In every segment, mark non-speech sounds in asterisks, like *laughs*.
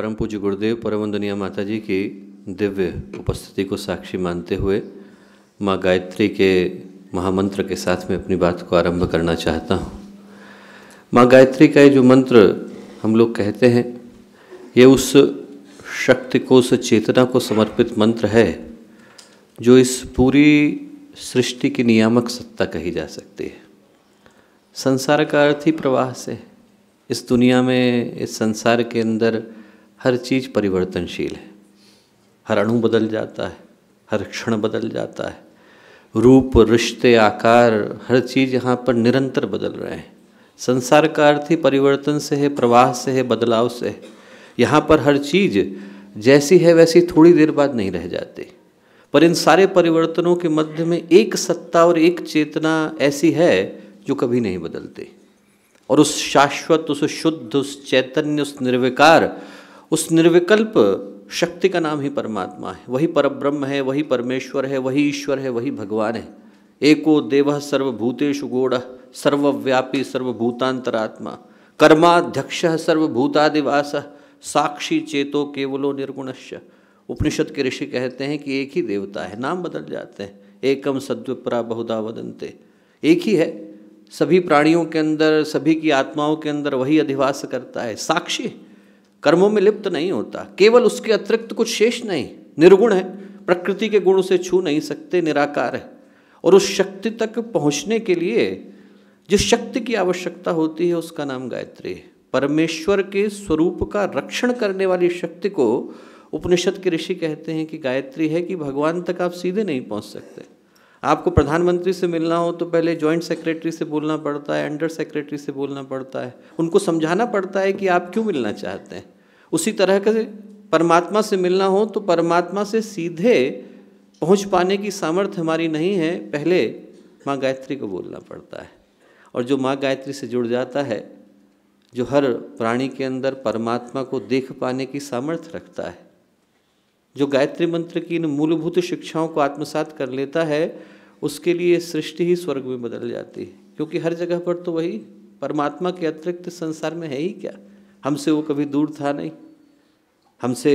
परम पूज्य गुरुदेव परम दुनिया माता जी की दिव्य उपस्थिति को साक्षी मानते हुए माँ गायत्री के महामंत्र के साथ में अपनी बात को आरंभ करना चाहता हूँ माँ गायत्री का ये जो मंत्र हम लोग कहते हैं ये उस शक्ति को उस चेतना को समर्पित मंत्र है जो इस पूरी सृष्टि की नियामक सत्ता कही जा सकती है संसार का अर्थ ही प्रवाह से इस दुनिया में इस संसार के अंदर हर चीज़ परिवर्तनशील है हर अणु बदल जाता है हर क्षण बदल जाता है रूप रिश्ते आकार हर चीज़ यहाँ पर निरंतर बदल रहे हैं संसार का अर्थ ही परिवर्तन से है प्रवाह से है बदलाव से है यहाँ पर हर चीज़ जैसी है वैसी थोड़ी देर बाद नहीं रह जाती पर इन सारे परिवर्तनों के मध्य में एक सत्ता और एक चेतना ऐसी है जो कभी नहीं बदलती और उस शाश्वत उस शुद्ध उस चैतन्य उस निर्विकार उस निर्विकल्प शक्ति का नाम ही परमात्मा है वही परब्रह्म है वही परमेश्वर है वही ईश्वर है वही भगवान है एको देव सर्वभूतेषु गोड़ सर्वव्यापी सर्वभूतांतरात्मा कर्माध्यक्ष सर्वभूतादिवास साक्षी चेतो केवलो निर्गुणश्च उपनिषद के ऋषि कहते हैं कि एक ही देवता है नाम बदल जाते हैं एकम सद्विपरा बहुधा वदंते एक ही है सभी प्राणियों के अंदर सभी की आत्माओं के अंदर वही अधिवास करता है साक्षी है कर्मों में लिप्त नहीं होता केवल उसके अतिरिक्त कुछ शेष नहीं निर्गुण है प्रकृति के गुण उसे छू नहीं सकते निराकार है और उस शक्ति तक पहुंचने के लिए जिस शक्ति की आवश्यकता होती है उसका नाम गायत्री है परमेश्वर के स्वरूप का रक्षण करने वाली शक्ति को उपनिषद के ऋषि कहते हैं कि गायत्री है कि भगवान तक आप सीधे नहीं पहुंच सकते आपको प्रधानमंत्री से मिलना हो तो पहले जॉइंट सेक्रेटरी से बोलना पड़ता है अंडर सेक्रेटरी से बोलना पड़ता है उनको समझाना पड़ता है कि आप क्यों मिलना चाहते हैं उसी तरह के परमात्मा से मिलना हो तो परमात्मा से सीधे पहुंच पाने की सामर्थ्य हमारी नहीं है पहले माँ गायत्री को बोलना पड़ता है और जो माँ गायत्री से जुड़ जाता है जो हर प्राणी के अंदर परमात्मा को देख पाने की सामर्थ्य रखता है जो गायत्री मंत्र की इन मूलभूत शिक्षाओं को आत्मसात कर लेता है उसके लिए सृष्टि ही स्वर्ग में बदल जाती है क्योंकि हर जगह पर तो वही परमात्मा के अतिरिक्त संसार में है ही क्या हमसे वो कभी दूर था नहीं हमसे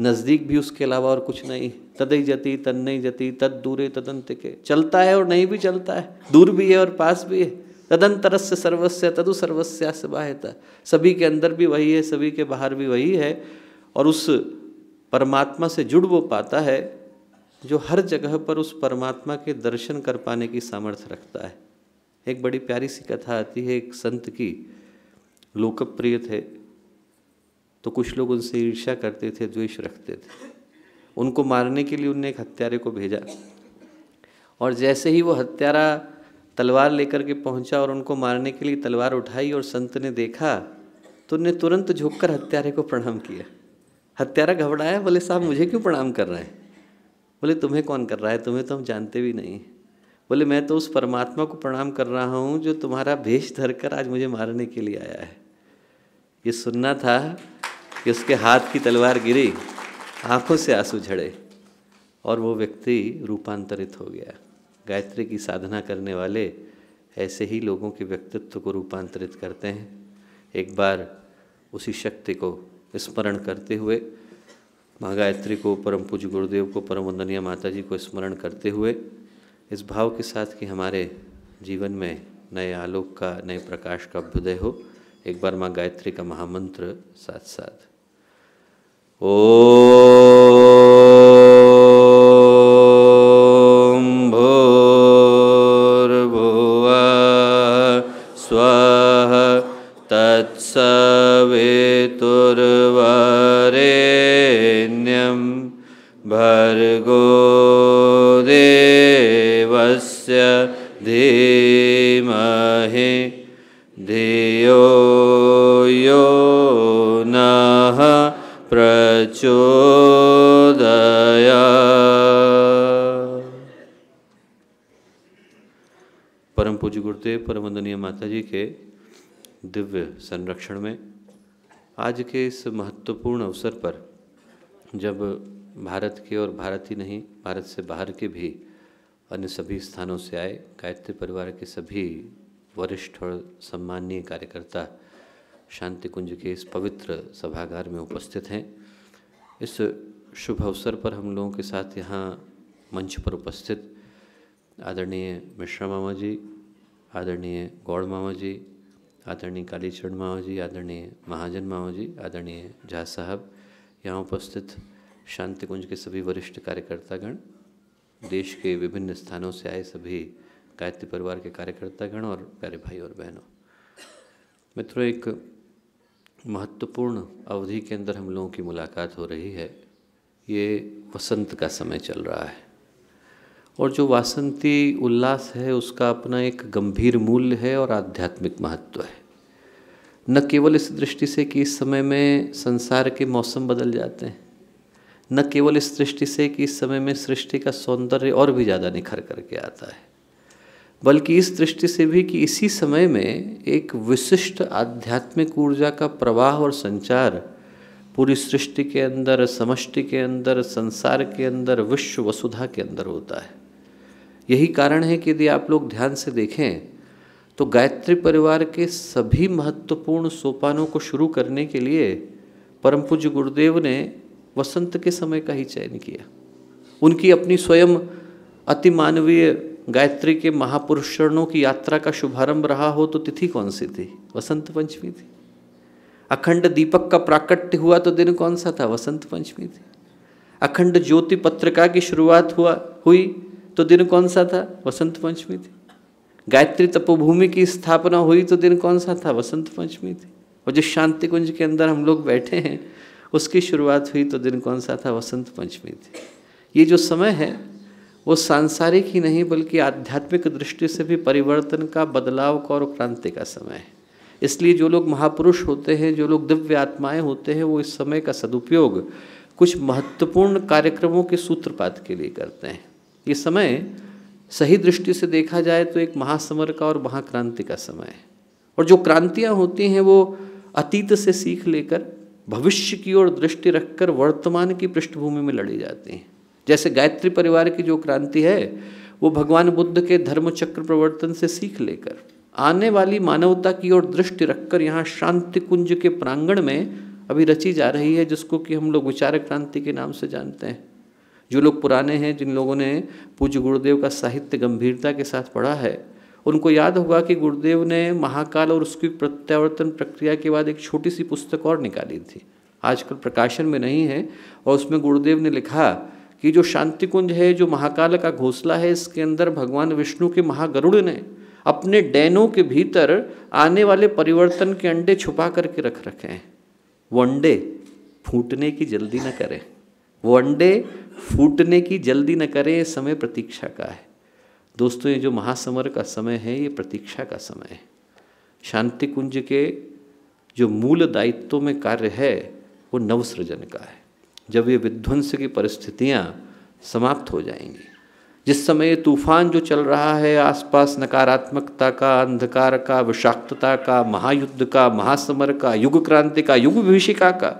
नज़दीक भी उसके अलावा और कुछ नहीं तदई जती तन नहीं जती तद दूरे तदंत के चलता है और नहीं भी चलता है दूर भी है और पास भी है तदंतरस्य सर्वस्य तदु सर्वस्या से सभी के अंदर भी वही है सभी के बाहर भी वही है और उस परमात्मा से जुड़ वो पाता है जो हर जगह पर उस परमात्मा के दर्शन कर पाने की सामर्थ्य रखता है एक बड़ी प्यारी सी कथा आती है एक संत की लोकप्रिय थे तो कुछ लोग उनसे ईर्ष्या करते थे द्वेष रखते थे उनको मारने के लिए उनने एक हत्यारे को भेजा और जैसे ही वो हत्यारा तलवार लेकर के पहुंचा और उनको मारने के लिए तलवार उठाई और संत ने देखा तो उनने तुरंत झुककर हत्यारे को प्रणाम किया हत्यारा घबराया बोले साहब मुझे क्यों प्रणाम कर रहे हैं बोले तुम्हें कौन कर रहा है तुम्हें तो हम जानते भी नहीं बोले मैं तो उस परमात्मा को प्रणाम कर रहा हूँ जो तुम्हारा भेष धर कर आज मुझे मारने के लिए आया है ये सुनना था कि उसके हाथ की तलवार गिरी आंखों से आंसू झड़े और वो व्यक्ति रूपांतरित हो गया गायत्री की साधना करने वाले ऐसे ही लोगों के व्यक्तित्व को रूपांतरित करते हैं एक बार उसी शक्ति को स्मरण करते हुए माँ गायत्री को परम पूज्य गुरुदेव को परम वंदनीय माता जी को स्मरण करते हुए इस भाव के साथ कि हमारे जीवन में नए आलोक का नए प्रकाश का अभ्युदय हो एक बार माँ गायत्री का महामंत्र साथ साथ ओ माता जी के दिव्य संरक्षण में आज के इस महत्वपूर्ण अवसर पर जब भारत के और भारत ही नहीं भारत से बाहर के भी अन्य सभी स्थानों से आए गायत्री परिवार के सभी वरिष्ठ और सम्माननीय कार्यकर्ता शांति कुंज के इस पवित्र सभागार में उपस्थित हैं इस शुभ अवसर पर हम लोगों के साथ यहाँ मंच पर उपस्थित आदरणीय मिश्रा मामा जी आदरणीय गौड़ मामा जी आदरणीय कालीचरण मामा जी आदरणीय महाजन मामा जी आदरणीय झा साहब यहाँ उपस्थित शांति कुंज के सभी वरिष्ठ कार्यकर्तागण देश के विभिन्न स्थानों से आए सभी गायत्री परिवार के कार्यकर्तागण और प्यारे भाई और बहनों मित्रों एक महत्वपूर्ण अवधि के अंदर हम लोगों की मुलाकात हो रही है ये वसंत का समय चल रहा है और जो वासंती उल्लास है उसका अपना एक गंभीर मूल्य है और आध्यात्मिक महत्व है न केवल इस दृष्टि से कि इस समय में संसार के मौसम बदल जाते हैं न केवल इस दृष्टि से कि इस समय में सृष्टि का सौंदर्य और भी ज़्यादा निखर करके आता है बल्कि इस दृष्टि से भी कि इसी समय में एक विशिष्ट आध्यात्मिक ऊर्जा का प्रवाह और संचार पूरी सृष्टि के अंदर समष्टि के अंदर संसार के अंदर विश्व वसुधा के अंदर होता है यही कारण है कि यदि आप लोग ध्यान से देखें तो गायत्री परिवार के सभी महत्वपूर्ण सोपानों को शुरू करने के लिए परम पूज्य गुरुदेव ने वसंत के समय का ही चयन किया उनकी अपनी स्वयं अति मानवीय गायत्री के महापुरुषों की यात्रा का शुभारंभ रहा हो तो तिथि कौन सी थी वसंत पंचमी थी अखंड दीपक का प्राकट्य हुआ तो दिन कौन सा था वसंत पंचमी थी अखंड ज्योति पत्रिका की शुरुआत हुआ हुई तो दिन कौन सा था वसंत पंचमी थी गायत्री तपोभूमि की स्थापना हुई तो दिन कौन सा था वसंत पंचमी थी और जो शांति कुंज के अंदर हम लोग बैठे हैं उसकी शुरुआत हुई तो दिन कौन सा था वसंत पंचमी थी ये जो समय है वो सांसारिक ही नहीं बल्कि आध्यात्मिक दृष्टि से भी परिवर्तन का बदलाव का और क्रांति का समय है इसलिए जो लोग महापुरुष होते हैं जो लोग दिव्य आत्माएं होते हैं वो इस समय का सदुपयोग कुछ महत्वपूर्ण कार्यक्रमों के सूत्रपात के लिए करते हैं ये समय सही दृष्टि से देखा जाए तो एक महासमर का और महाक्रांति का समय है और जो क्रांतियाँ होती हैं वो अतीत से सीख लेकर भविष्य की ओर दृष्टि रखकर वर्तमान की पृष्ठभूमि में लड़ी जाती हैं जैसे गायत्री परिवार की जो क्रांति है वो भगवान बुद्ध के धर्म चक्र प्रवर्तन से सीख लेकर आने वाली मानवता की ओर दृष्टि रखकर यहाँ शांति कुंज के प्रांगण में अभी रची जा रही है जिसको कि हम लोग विचार क्रांति के नाम से जानते हैं जो लोग पुराने हैं जिन लोगों ने पूज्य गुरुदेव का साहित्य गंभीरता के साथ पढ़ा है उनको याद होगा कि गुरुदेव ने महाकाल और उसकी प्रत्यावर्तन प्रक्रिया के बाद एक छोटी सी पुस्तक और निकाली थी आजकल प्रकाशन में नहीं है और उसमें गुरुदेव ने लिखा कि जो शांति कुंज है जो महाकाल का घोसला है इसके अंदर भगवान विष्णु के महागरुड़ ने अपने डैनों के भीतर आने वाले परिवर्तन के अंडे छुपा करके रख रखे हैं वो अंडे फूटने की जल्दी न करें वो अंडे फूटने की जल्दी न करें ये समय प्रतीक्षा का है दोस्तों ये जो महासमर का समय है ये प्रतीक्षा का समय है शांति कुंज के जो मूल दायित्व में कार्य है वो नवसृजन का है जब ये विध्वंस की परिस्थितियाँ समाप्त हो जाएंगी जिस समय तूफान जो चल रहा है आसपास नकारात्मकता का अंधकार का विषाक्तता का महायुद्ध का महासमर का युग क्रांति का युग विभिषिका का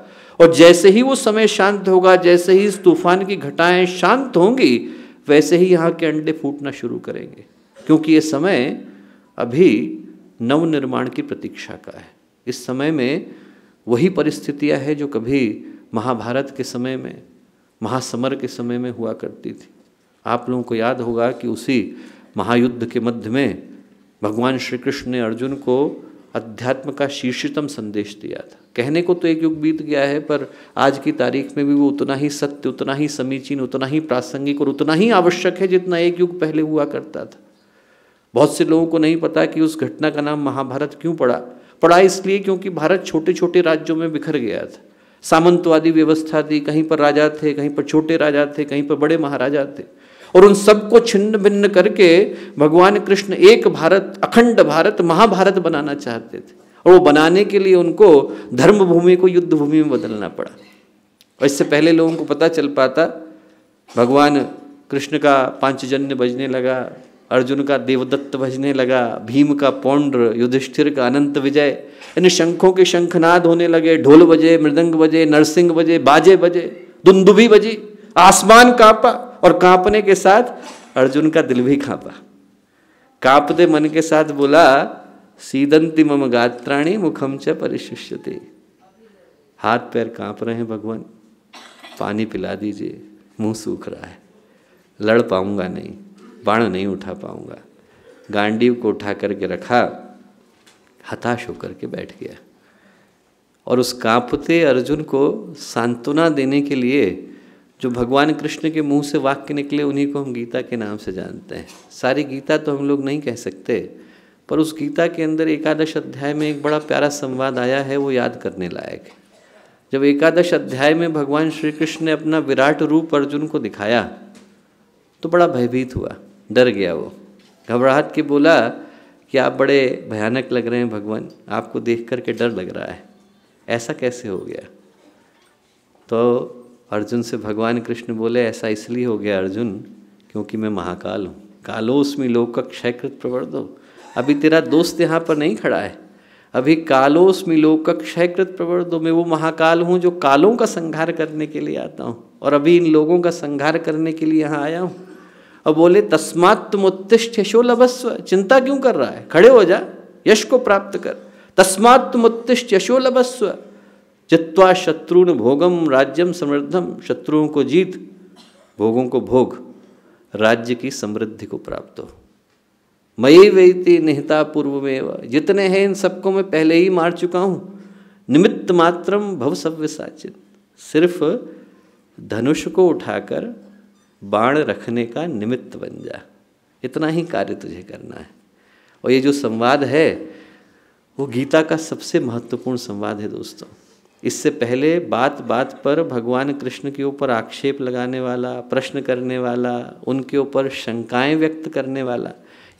और जैसे ही वो समय शांत होगा जैसे ही इस तूफान की घटाएं शांत होंगी वैसे ही यहाँ के अंडे फूटना शुरू करेंगे क्योंकि ये समय अभी नवनिर्माण की प्रतीक्षा का है इस समय में वही परिस्थितियाँ हैं जो कभी महाभारत के समय में महासमर के समय में हुआ करती थी आप लोगों को याद होगा कि उसी महायुद्ध के मध्य में भगवान श्री कृष्ण ने अर्जुन को अध्यात्म का शीर्षतम संदेश दिया था कहने को तो एक युग बीत गया है पर आज की तारीख में भी वो उतना ही सत्य उतना ही समीचीन उतना ही प्रासंगिक और उतना ही आवश्यक है जितना एक युग पहले हुआ करता था बहुत से लोगों को नहीं पता कि उस घटना का नाम महाभारत क्यों पड़ा पड़ा इसलिए क्योंकि भारत छोटे छोटे राज्यों में बिखर गया था सामंतवादी व्यवस्था थी कहीं पर राजा थे कहीं पर छोटे राजा थे कहीं पर बड़े महाराजा थे और उन सबको छिन्न भिन्न करके भगवान कृष्ण एक भारत अखंड भारत महाभारत बनाना चाहते थे और वो बनाने के लिए उनको धर्म भूमि को युद्ध भूमि में बदलना पड़ा और इससे पहले लोगों को पता चल पाता भगवान कृष्ण का पांचजन्य बजने लगा अर्जुन का देवदत्त भजने लगा भीम का पौंड्र युधिष्ठिर का अनंत विजय यानी शंखों के शंखनाद होने लगे ढोल बजे मृदंग बजे नरसिंह बजे बाजे बजे दुंदुभी बजी आसमान कापा और कांपने के साथ अर्जुन का दिल भी कांपा कांपते मन के साथ बोला सीदंती मम गात्राणी मुखम च परिशिष्यते हाथ पैर कांप रहे हैं भगवान पानी पिला दीजिए मुंह सूख रहा है लड़ पाऊंगा नहीं बाण नहीं उठा पाऊंगा गांडीव को उठा करके रखा हताश होकर के बैठ गया और उस कांपते अर्जुन को सांत्वना देने के लिए जो भगवान कृष्ण के मुंह से वाक्य निकले उन्हीं को हम गीता के नाम से जानते हैं सारी गीता तो हम लोग नहीं कह सकते पर उस गीता के अंदर एकादश अध्याय में एक बड़ा प्यारा संवाद आया है वो याद करने लायक है जब एकादश अध्याय में भगवान श्री कृष्ण ने अपना विराट रूप अर्जुन को दिखाया तो बड़ा भयभीत हुआ डर गया वो घबराहट के बोला कि आप बड़े भयानक लग रहे हैं भगवान आपको देख कर के डर लग रहा है ऐसा कैसे हो गया तो अर्जुन से भगवान कृष्ण बोले ऐसा इसलिए हो गया अर्जुन क्योंकि मैं महाकाल हूँ कालोस्मी लोक का क्षयकृत प्रवर दो अभी तेरा दोस्त यहाँ पर नहीं खड़ा है अभी कालोस्मी लोक का क्षयकृत प्रवर दो मैं वो महाकाल हूँ जो कालों का संहार करने के लिए आता हूँ और अभी इन लोगों का संहार करने के लिए यहाँ आया हूँ और बोले तस्मात् तुम उत्तिष्ठ यशोलभस्व चिंता क्यों कर रहा है खड़े हो जा यश को प्राप्त कर तस्मात् तुम उत्तिष्ठ यशोलभस्व जित्वा शत्रुन भोगम राज्यम समृद्धम शत्रुओं को जीत भोगों को भोग राज्य की समृद्धि को प्राप्त हो मई वेती निहिता पूर्व में जितने हैं इन सबको मैं पहले ही मार चुका हूँ निमित्त मात्रम भव सव्य साचित सिर्फ धनुष को उठाकर बाण रखने का निमित्त बन जा इतना ही कार्य तुझे करना है और ये जो संवाद है वो गीता का सबसे महत्वपूर्ण संवाद है दोस्तों इससे पहले बात बात पर भगवान कृष्ण के ऊपर आक्षेप लगाने वाला प्रश्न करने वाला उनके ऊपर शंकाएं व्यक्त करने वाला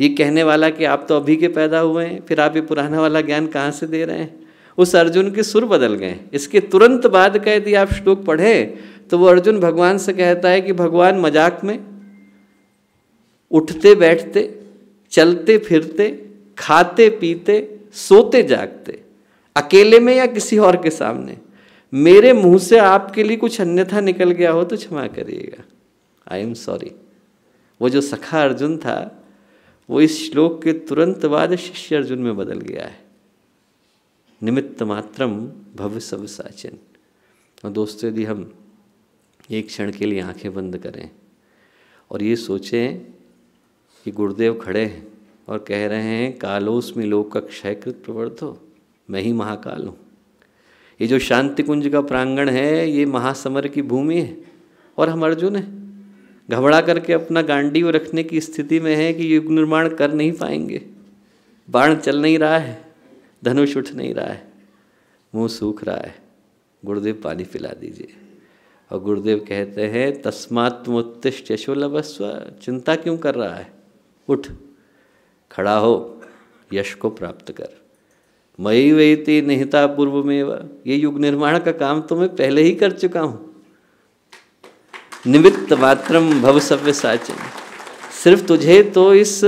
ये कहने वाला कि आप तो अभी के पैदा हुए हैं फिर आप ये पुराना वाला ज्ञान कहाँ से दे रहे हैं उस अर्जुन के सुर बदल गए इसके तुरंत बाद का यदि आप श्लोक पढ़े तो वो अर्जुन भगवान से कहता है कि भगवान मजाक में उठते बैठते चलते फिरते खाते पीते सोते जागते अकेले में या किसी और के सामने मेरे मुंह से आपके लिए कुछ अन्यथा निकल गया हो तो क्षमा करिएगा आई एम सॉरी वो जो सखा अर्जुन था वो इस श्लोक के तुरंत बाद शिष्य अर्जुन में बदल गया है निमित्त मात्रम भव सब साचन और दोस्तों यदि हम एक क्षण के लिए आंखें बंद करें और ये सोचें कि गुरुदेव खड़े हैं और कह रहे हैं कालोस में लोक का क्षयकृत प्रवर्धो मैं ही महाकाल हूँ ये जो शांति कुंज का प्रांगण है ये महासमर की भूमि है और हम अर्जुन हैं घबरा करके अपना वो रखने की स्थिति में है कि युग निर्माण कर नहीं पाएंगे बाण चल नहीं रहा है धनुष उठ नहीं रहा है मुंह सूख रहा है गुरुदेव पानी पिला दीजिए और गुरुदेव कहते हैं तस्मात्मोत्तिष्ट यशोलभस्व चिंता क्यों कर रहा है उठ खड़ा हो यश को प्राप्त कर मई वैते निहिता पूर्व में ये युग निर्माण का काम तो मैं पहले ही कर चुका हूँ निमित्त मात्रम भव सव्य साचन सिर्फ तुझे तो इस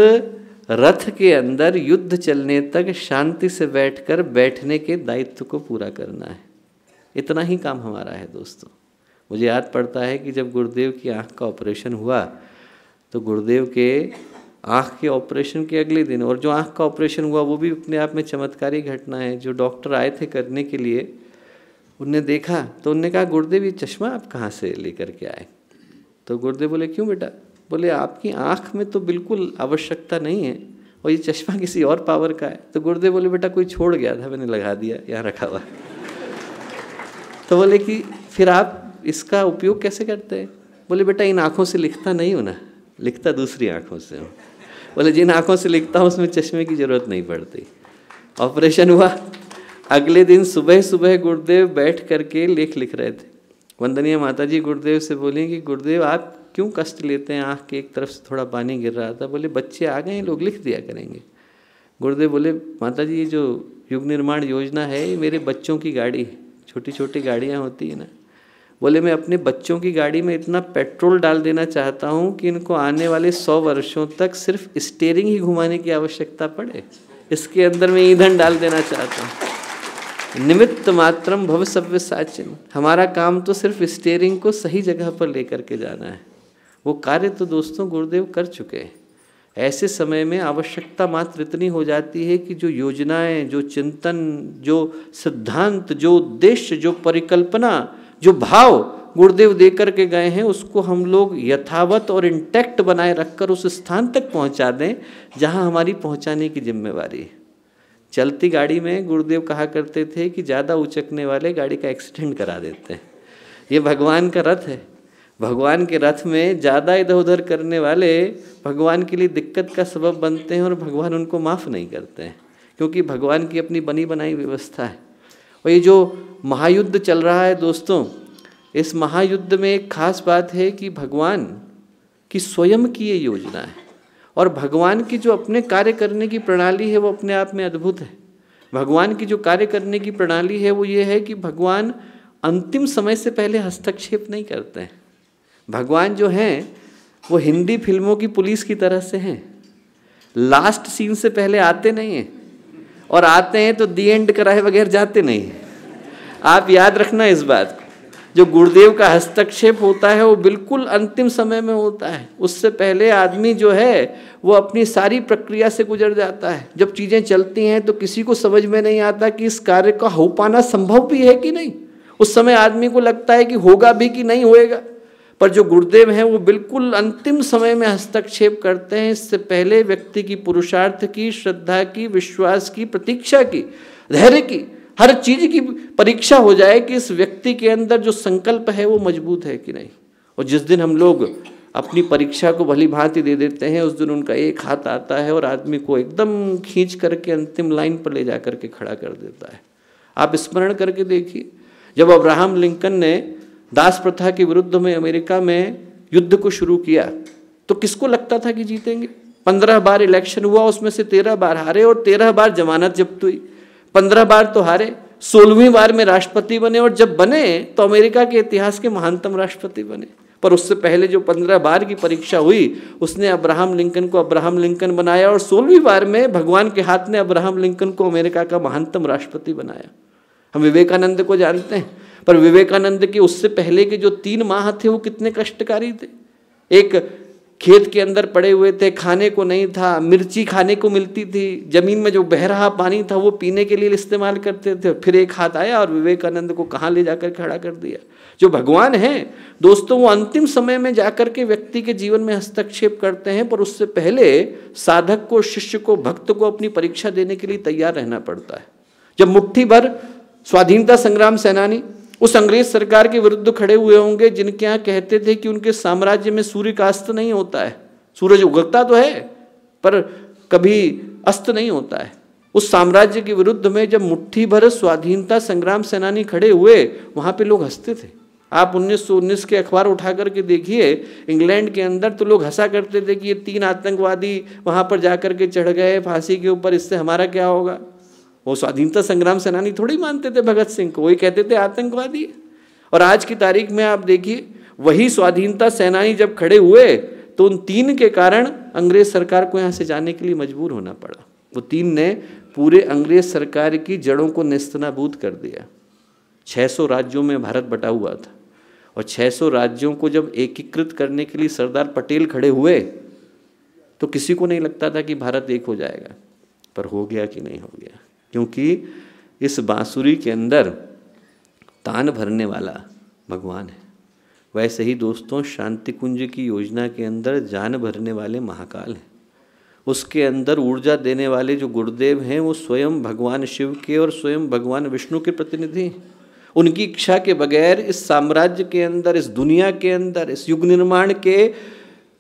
रथ के अंदर युद्ध चलने तक शांति से बैठकर बैठने के दायित्व को पूरा करना है इतना ही काम हमारा है दोस्तों मुझे याद पड़ता है कि जब गुरुदेव की आँख का ऑपरेशन हुआ तो गुरुदेव के आँख के ऑपरेशन के अगले दिन और जो आँख का ऑपरेशन हुआ वो भी अपने आप में चमत्कारी घटना है जो डॉक्टर आए थे करने के लिए उनने देखा तो उनने कहा गुरुदेव ये चश्मा आप कहाँ से लेकर के आए तो गुरुदेव बोले क्यों बेटा बोले आपकी आँख में तो बिल्कुल आवश्यकता नहीं है और ये चश्मा *laughs* किसी और पावर का है तो गुरुदेव बोले बेटा कोई छोड़ गया था मैंने लगा दिया यहाँ रखा हुआ तो बोले कि फिर आप इसका उपयोग कैसे करते हैं बोले बेटा इन आँखों से लिखता नहीं हो ना लिखता दूसरी आँखों से हूँ बोले जिन आँखों से लिखता हूँ उसमें चश्मे की ज़रूरत नहीं पड़ती ऑपरेशन हुआ अगले दिन सुबह सुबह गुरुदेव बैठ करके लेख लिख रहे थे वंदनीय माता जी गुरुदेव से बोले कि गुरुदेव आप क्यों कष्ट लेते हैं आँख के एक तरफ से थोड़ा पानी गिर रहा था बोले बच्चे आ गए लोग लिख दिया करेंगे गुरुदेव बोले माता जी ये जो युग निर्माण योजना है ये मेरे बच्चों की गाड़ी छोटी छोटी गाड़ियाँ होती है ना बोले मैं अपने बच्चों की गाड़ी में इतना पेट्रोल डाल देना चाहता हूँ कि इनको आने वाले सौ वर्षों तक सिर्फ स्टेयरिंग ही घुमाने की आवश्यकता पड़े इसके अंदर मैं ईंधन डाल देना चाहता हूँ निमित्त मात्रम भव साचिन हमारा काम तो सिर्फ स्टेयरिंग को सही जगह पर लेकर के जाना है वो कार्य तो दोस्तों गुरुदेव कर चुके हैं ऐसे समय में आवश्यकता मात्र इतनी हो जाती है कि जो योजनाएं जो चिंतन जो सिद्धांत जो उद्देश्य जो परिकल्पना जो भाव गुरुदेव दे करके गए हैं उसको हम लोग यथावत और इंटैक्ट बनाए रखकर उस स्थान तक पहुंचा दें जहां हमारी पहुंचाने की जिम्मेवारी है चलती गाड़ी में गुरुदेव कहा करते थे कि ज़्यादा उचकने वाले गाड़ी का एक्सीडेंट करा देते हैं ये भगवान का रथ है भगवान के रथ में ज़्यादा इधर उधर करने वाले भगवान के लिए दिक्कत का सबब बनते हैं और भगवान उनको माफ़ नहीं करते हैं क्योंकि भगवान की अपनी बनी बनाई व्यवस्था है और ये जो महायुद्ध चल रहा है दोस्तों इस महायुद्ध में एक खास बात है कि भगवान की स्वयं की ये योजना है और भगवान की जो अपने कार्य करने की प्रणाली है वो अपने आप में अद्भुत है भगवान की जो कार्य करने की प्रणाली है वो ये है कि भगवान अंतिम समय से पहले हस्तक्षेप नहीं करते हैं भगवान जो हैं वो हिंदी फिल्मों की पुलिस की तरह से हैं लास्ट सीन से पहले आते नहीं हैं और आते हैं तो दी एंड कराए बगैर जाते नहीं आप याद रखना इस बात को जो गुरुदेव का हस्तक्षेप होता है वो बिल्कुल अंतिम समय में होता है उससे पहले आदमी जो है वो अपनी सारी प्रक्रिया से गुजर जाता है जब चीज़ें चलती हैं तो किसी को समझ में नहीं आता कि इस कार्य का हो पाना संभव भी है कि नहीं उस समय आदमी को लगता है कि होगा भी कि नहीं होएगा पर जो गुरुदेव हैं वो बिल्कुल अंतिम समय में हस्तक्षेप करते हैं इससे पहले व्यक्ति की पुरुषार्थ की श्रद्धा की विश्वास की प्रतीक्षा की धैर्य की हर चीज की परीक्षा हो जाए कि इस व्यक्ति के अंदर जो संकल्प है वो मजबूत है कि नहीं और जिस दिन हम लोग अपनी परीक्षा को भली भांति दे देते हैं उस दिन उनका एक हाथ आता है और आदमी को एकदम खींच करके अंतिम लाइन पर ले जा करके खड़ा कर देता है आप स्मरण करके देखिए जब अब्राहम लिंकन ने दास प्रथा के विरुद्ध में अमेरिका में युद्ध को शुरू किया तो किसको लगता था कि जीतेंगे पंद्रह बार इलेक्शन हुआ उसमें से तेरह बार हारे और तेरह बार जमानत जब्त हुई पंद्रह बार तो हारे सोलहवीं बार में राष्ट्रपति बने और जब बने तो अमेरिका के इतिहास के महानतम राष्ट्रपति बने पर उससे पहले जो पंद्रह बार की परीक्षा हुई उसने अब्राहम लिंकन को अब्राहम लिंकन बनाया और सोलहवीं बार में भगवान के हाथ ने अब्राहम लिंकन को अमेरिका का महानतम राष्ट्रपति बनाया हम विवेकानंद को जानते हैं पर विवेकानंद के उससे पहले के जो तीन माह थे वो कितने कष्टकारी थे एक खेत के अंदर पड़े हुए थे खाने को नहीं था मिर्ची खाने को मिलती थी जमीन में जो बह रहा पानी था वो पीने के लिए इस्तेमाल करते थे फिर एक हाथ आया और विवेकानंद को कहाँ ले जाकर खड़ा कर दिया जो भगवान हैं दोस्तों वो अंतिम समय में जाकर के व्यक्ति के जीवन में हस्तक्षेप करते हैं पर उससे पहले साधक को शिष्य को भक्त को अपनी परीक्षा देने के लिए तैयार रहना पड़ता है जब मुठ्ठी भर स्वाधीनता संग्राम सेनानी उस अंग्रेज सरकार के विरुद्ध खड़े हुए होंगे जिनके यहाँ कहते थे कि उनके साम्राज्य में सूर्य का अस्त नहीं होता है सूरज उगता तो है पर कभी अस्त नहीं होता है उस साम्राज्य के विरुद्ध में जब मुट्ठी भर स्वाधीनता संग्राम सेनानी खड़े हुए वहां पे लोग हंसते थे आप 1919 के अखबार उठा करके देखिए इंग्लैंड के अंदर तो लोग हंसा करते थे कि ये तीन आतंकवादी वहां पर जा के चढ़ गए फांसी के ऊपर इससे हमारा क्या होगा वो स्वाधीनता संग्राम सेनानी थोड़ी मानते थे भगत सिंह को वही कहते थे आतंकवादी और आज की तारीख में आप देखिए वही स्वाधीनता सेनानी जब खड़े हुए तो उन तीन के कारण अंग्रेज सरकार को यहाँ से जाने के लिए मजबूर होना पड़ा वो तीन ने पूरे अंग्रेज सरकार की जड़ों को निस्तनाबूद कर दिया 600 राज्यों में भारत बटा हुआ था और 600 राज्यों को जब एकीकृत करने के लिए सरदार पटेल खड़े हुए तो किसी को नहीं लगता था कि भारत एक हो जाएगा पर हो गया कि नहीं हो गया क्योंकि इस बांसुरी के अंदर तान भरने वाला भगवान है वैसे ही दोस्तों शांति कुंज की योजना के अंदर जान भरने वाले महाकाल हैं उसके अंदर ऊर्जा देने वाले जो गुरुदेव हैं वो स्वयं भगवान शिव के और स्वयं भगवान विष्णु के प्रतिनिधि हैं उनकी इच्छा के बगैर इस साम्राज्य के अंदर इस दुनिया के अंदर इस युग निर्माण के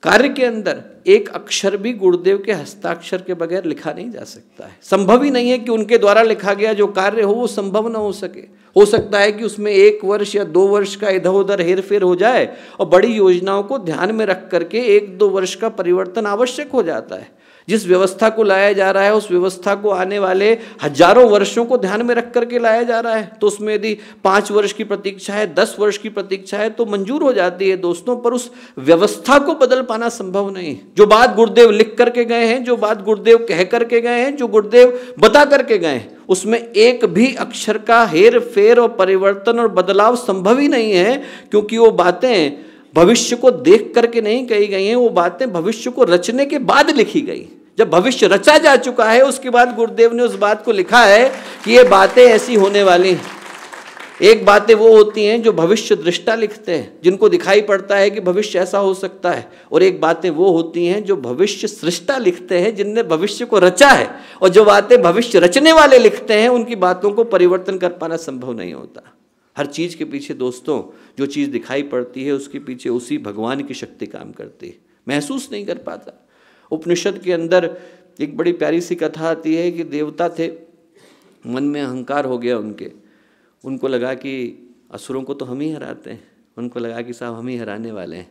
कार्य के अंदर एक अक्षर भी गुरुदेव के हस्ताक्षर के बगैर लिखा नहीं जा सकता है संभव ही नहीं है कि उनके द्वारा लिखा गया जो कार्य हो वो संभव ना हो सके हो सकता है कि उसमें एक वर्ष या दो वर्ष का इधर उधर हेर फेर हो जाए और बड़ी योजनाओं को ध्यान में रख करके एक दो वर्ष का परिवर्तन आवश्यक हो जाता है जिस व्यवस्था को लाया जा रहा है उस व्यवस्था को आने वाले हजारों वर्षों को ध्यान में रख करके लाया जा रहा है तो उसमें यदि पांच वर्ष की प्रतीक्षा है दस वर्ष की प्रतीक्षा है तो मंजूर हो जाती है दोस्तों पर उस व्यवस्था को बदल पाना संभव नहीं जो बात गुरुदेव लिख करके गए हैं जो बात गुरुदेव कह करके गए हैं जो गुरुदेव बता करके गए हैं उसमें एक भी अक्षर का हेर फेर और परिवर्तन और बदलाव संभव ही नहीं है क्योंकि वो बातें भविष्य को देख करके नहीं कही गई हैं वो बातें भविष्य को रचने के बाद लिखी गई जब भविष्य रचा जा चुका है उसके बाद गुरुदेव ने उस बात को लिखा है कि ये बातें ऐसी होने वाली हैं एक बातें वो होती हैं जो भविष्य दृष्टा लिखते हैं जिनको दिखाई पड़ता है कि भविष्य ऐसा हो सकता है और एक बातें वो होती हैं जो भविष्य सृष्टा लिखते हैं जिनने भविष्य को रचा है और जो बातें भविष्य रचने वाले लिखते हैं उनकी बातों को परिवर्तन कर पाना संभव नहीं होता हर चीज़ के पीछे दोस्तों जो चीज़ दिखाई पड़ती है उसके पीछे उसी भगवान की शक्ति काम करती है महसूस नहीं कर पाता उपनिषद के अंदर एक बड़ी प्यारी सी कथा आती है कि देवता थे मन में अहंकार हो गया उनके उनको लगा कि असुरों को तो हम ही हराते हैं उनको लगा कि साहब हम ही हराने वाले हैं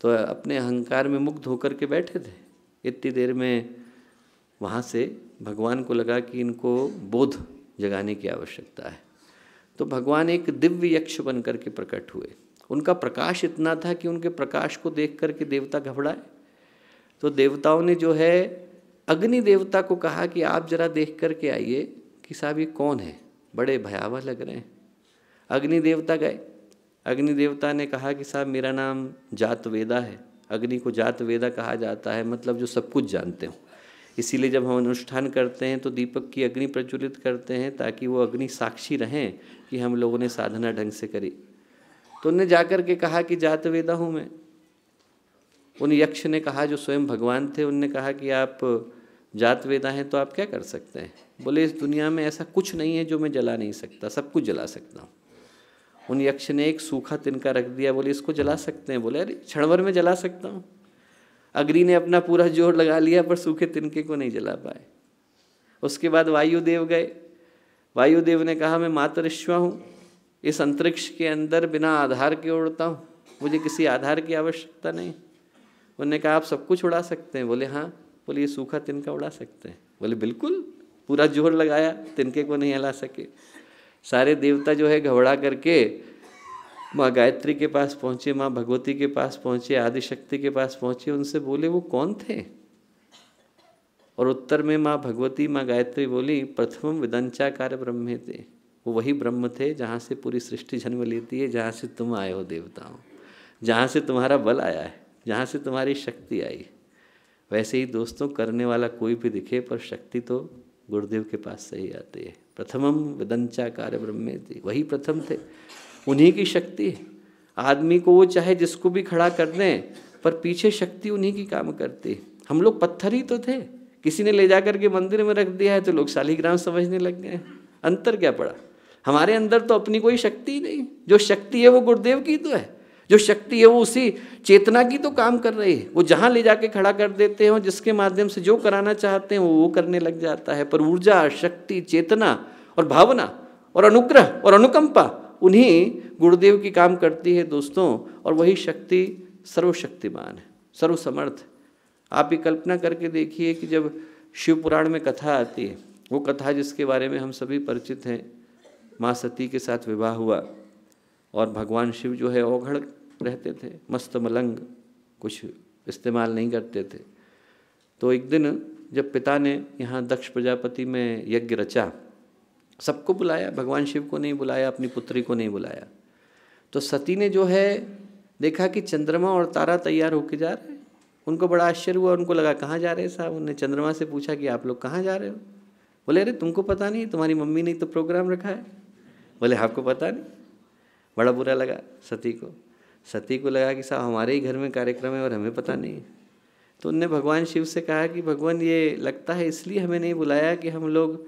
तो अपने अहंकार में मुक्त होकर के बैठे थे इतनी देर में वहाँ से भगवान को लगा कि इनको बोध जगाने की आवश्यकता है तो भगवान एक दिव्य यक्ष बन करके प्रकट हुए उनका प्रकाश इतना था कि उनके प्रकाश को देख करके देवता घबराए तो देवताओं ने जो है अग्नि देवता को कहा कि आप जरा देख करके आइए कि साहब ये कौन है बड़े भयावह लग रहे हैं अग्नि देवता गए अग्नि देवता ने कहा कि साहब मेरा नाम जातवेदा है अग्नि को जातवेदा कहा जाता है मतलब जो सब कुछ जानते हो इसीलिए जब हम अनुष्ठान करते हैं तो दीपक की अग्नि प्रज्वलित करते हैं ताकि वो अग्नि साक्षी रहें कि हम लोगों ने साधना ढंग से करी तो उनने जाकर के कहा कि जात वेदा हूँ मैं उन यक्ष ने कहा जो स्वयं भगवान थे उनने कहा कि आप जात वेदा हैं तो आप क्या कर सकते हैं बोले इस दुनिया में ऐसा कुछ नहीं है जो मैं जला नहीं सकता सब कुछ जला सकता हूँ उन यक्ष ने एक सूखा तिनका रख दिया बोले इसको जला सकते हैं बोले अरे क्षणवर में जला सकता हूँ अग्नि ने अपना पूरा जोर लगा लिया पर सूखे तिनके को नहीं जला पाए उसके बाद वायुदेव गए वायुदेव ने कहा मैं मात्र हूँ इस अंतरिक्ष के अंदर बिना आधार के उड़ता हूँ मुझे किसी आधार की आवश्यकता नहीं उन्होंने कहा आप सब कुछ उड़ा सकते हैं बोले हाँ बोले ये सूखा तिनका उड़ा सकते हैं बोले बिल्कुल पूरा जोर लगाया तिनके को नहीं हिला सके सारे देवता जो है घबरा करके माँ गायत्री के पास पहुँचे माँ भगवती के पास पहुँचे आदिशक्ति के पास पहुँचे उनसे बोले वो कौन थे और उत्तर में माँ भगवती माँ गायत्री बोली प्रथम विदंचाकार ब्रह्मे थे वो वही ब्रह्म थे जहाँ से पूरी सृष्टि जन्म लेती है जहाँ से तुम आए हो देवताओं जहाँ से तुम्हारा बल आया है जहाँ से तुम्हारी शक्ति आई वैसे ही दोस्तों करने वाला कोई भी दिखे पर शक्ति तो गुरुदेव के पास सही आती है प्रथमम विदंचाकार ब्रह्मे थे वही प्रथम थे उन्हीं की शक्ति आदमी को वो चाहे जिसको भी खड़ा कर दें पर पीछे शक्ति उन्हीं की काम करती हम लोग पत्थर ही तो थे किसी ने ले जा करके मंदिर में रख दिया है तो लोग शालीग्राम समझने लग गए अंतर क्या पड़ा हमारे अंदर तो अपनी कोई शक्ति ही नहीं जो शक्ति है वो गुरुदेव की तो है जो शक्ति है वो उसी चेतना की तो काम कर रही है वो जहाँ ले जाके खड़ा कर देते हैं जिसके माध्यम से जो कराना चाहते हैं वो वो करने लग जाता है पर ऊर्जा शक्ति चेतना और भावना और अनुग्रह और अनुकंपा उन्हीं गुरुदेव की काम करती है दोस्तों और वही शक्ति सर्वशक्तिमान है सर्वसमर्थ है आप ये कल्पना करके देखिए कि जब शिव पुराण में कथा आती है वो कथा जिसके बारे में हम सभी परिचित हैं माँ सती के साथ विवाह हुआ और भगवान शिव जो है ओघड़ रहते थे मस्त मलंग कुछ इस्तेमाल नहीं करते थे तो एक दिन जब पिता ने यहाँ दक्ष प्रजापति में यज्ञ रचा सबको बुलाया भगवान शिव को नहीं बुलाया अपनी पुत्री को नहीं बुलाया तो सती ने जो है देखा कि चंद्रमा और तारा तैयार होके जा रहे उनको बड़ा आश्चर्य हुआ उनको लगा कहाँ जा रहे हैं साहब उन्होंने चंद्रमा से पूछा कि आप लोग कहाँ जा रहे हो बोले अरे तुमको पता नहीं तुम्हारी मम्मी ने तो प्रोग्राम रखा है बोले आपको पता नहीं बड़ा बुरा लगा सती को सती को लगा कि साहब हमारे ही घर में कार्यक्रम है और हमें पता नहीं तो उनने भगवान शिव से कहा कि भगवान ये लगता है इसलिए हमें नहीं बुलाया कि हम लोग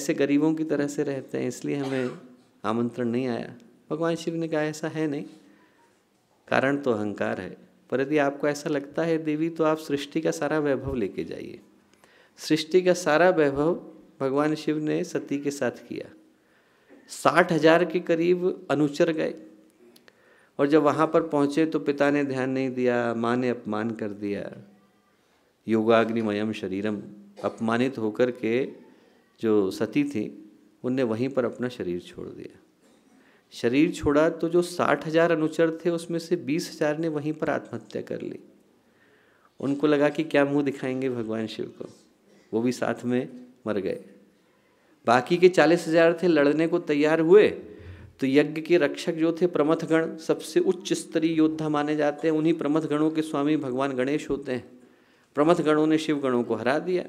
ऐसे गरीबों की तरह से रहते हैं इसलिए हमें आमंत्रण नहीं आया भगवान शिव ने कहा ऐसा है नहीं कारण तो अहंकार है पर यदि आपको ऐसा लगता है देवी तो आप सृष्टि का सारा वैभव लेके जाइए सृष्टि का सारा वैभव भगवान शिव ने सती के साथ किया साठ हजार के करीब अनुचर गए और जब वहाँ पर पहुँचे तो पिता ने ध्यान नहीं दिया माँ ने अपमान कर दिया योगाग्निमयम शरीरम अपमानित होकर के जो सती थी उनने वहीं पर अपना शरीर छोड़ दिया शरीर छोड़ा तो जो साठ हजार अनुचर थे उसमें से बीस हजार ने वहीं पर आत्महत्या कर ली उनको लगा कि क्या मुंह दिखाएंगे भगवान शिव को वो भी साथ में मर गए बाकी के चालीस हजार थे लड़ने को तैयार हुए तो यज्ञ के रक्षक जो थे प्रमथगण सबसे उच्च स्तरीय योद्धा माने जाते हैं उन्हीं प्रमथगणों के स्वामी भगवान गणेश होते हैं प्रमथगणों ने शिव गणों को हरा दिया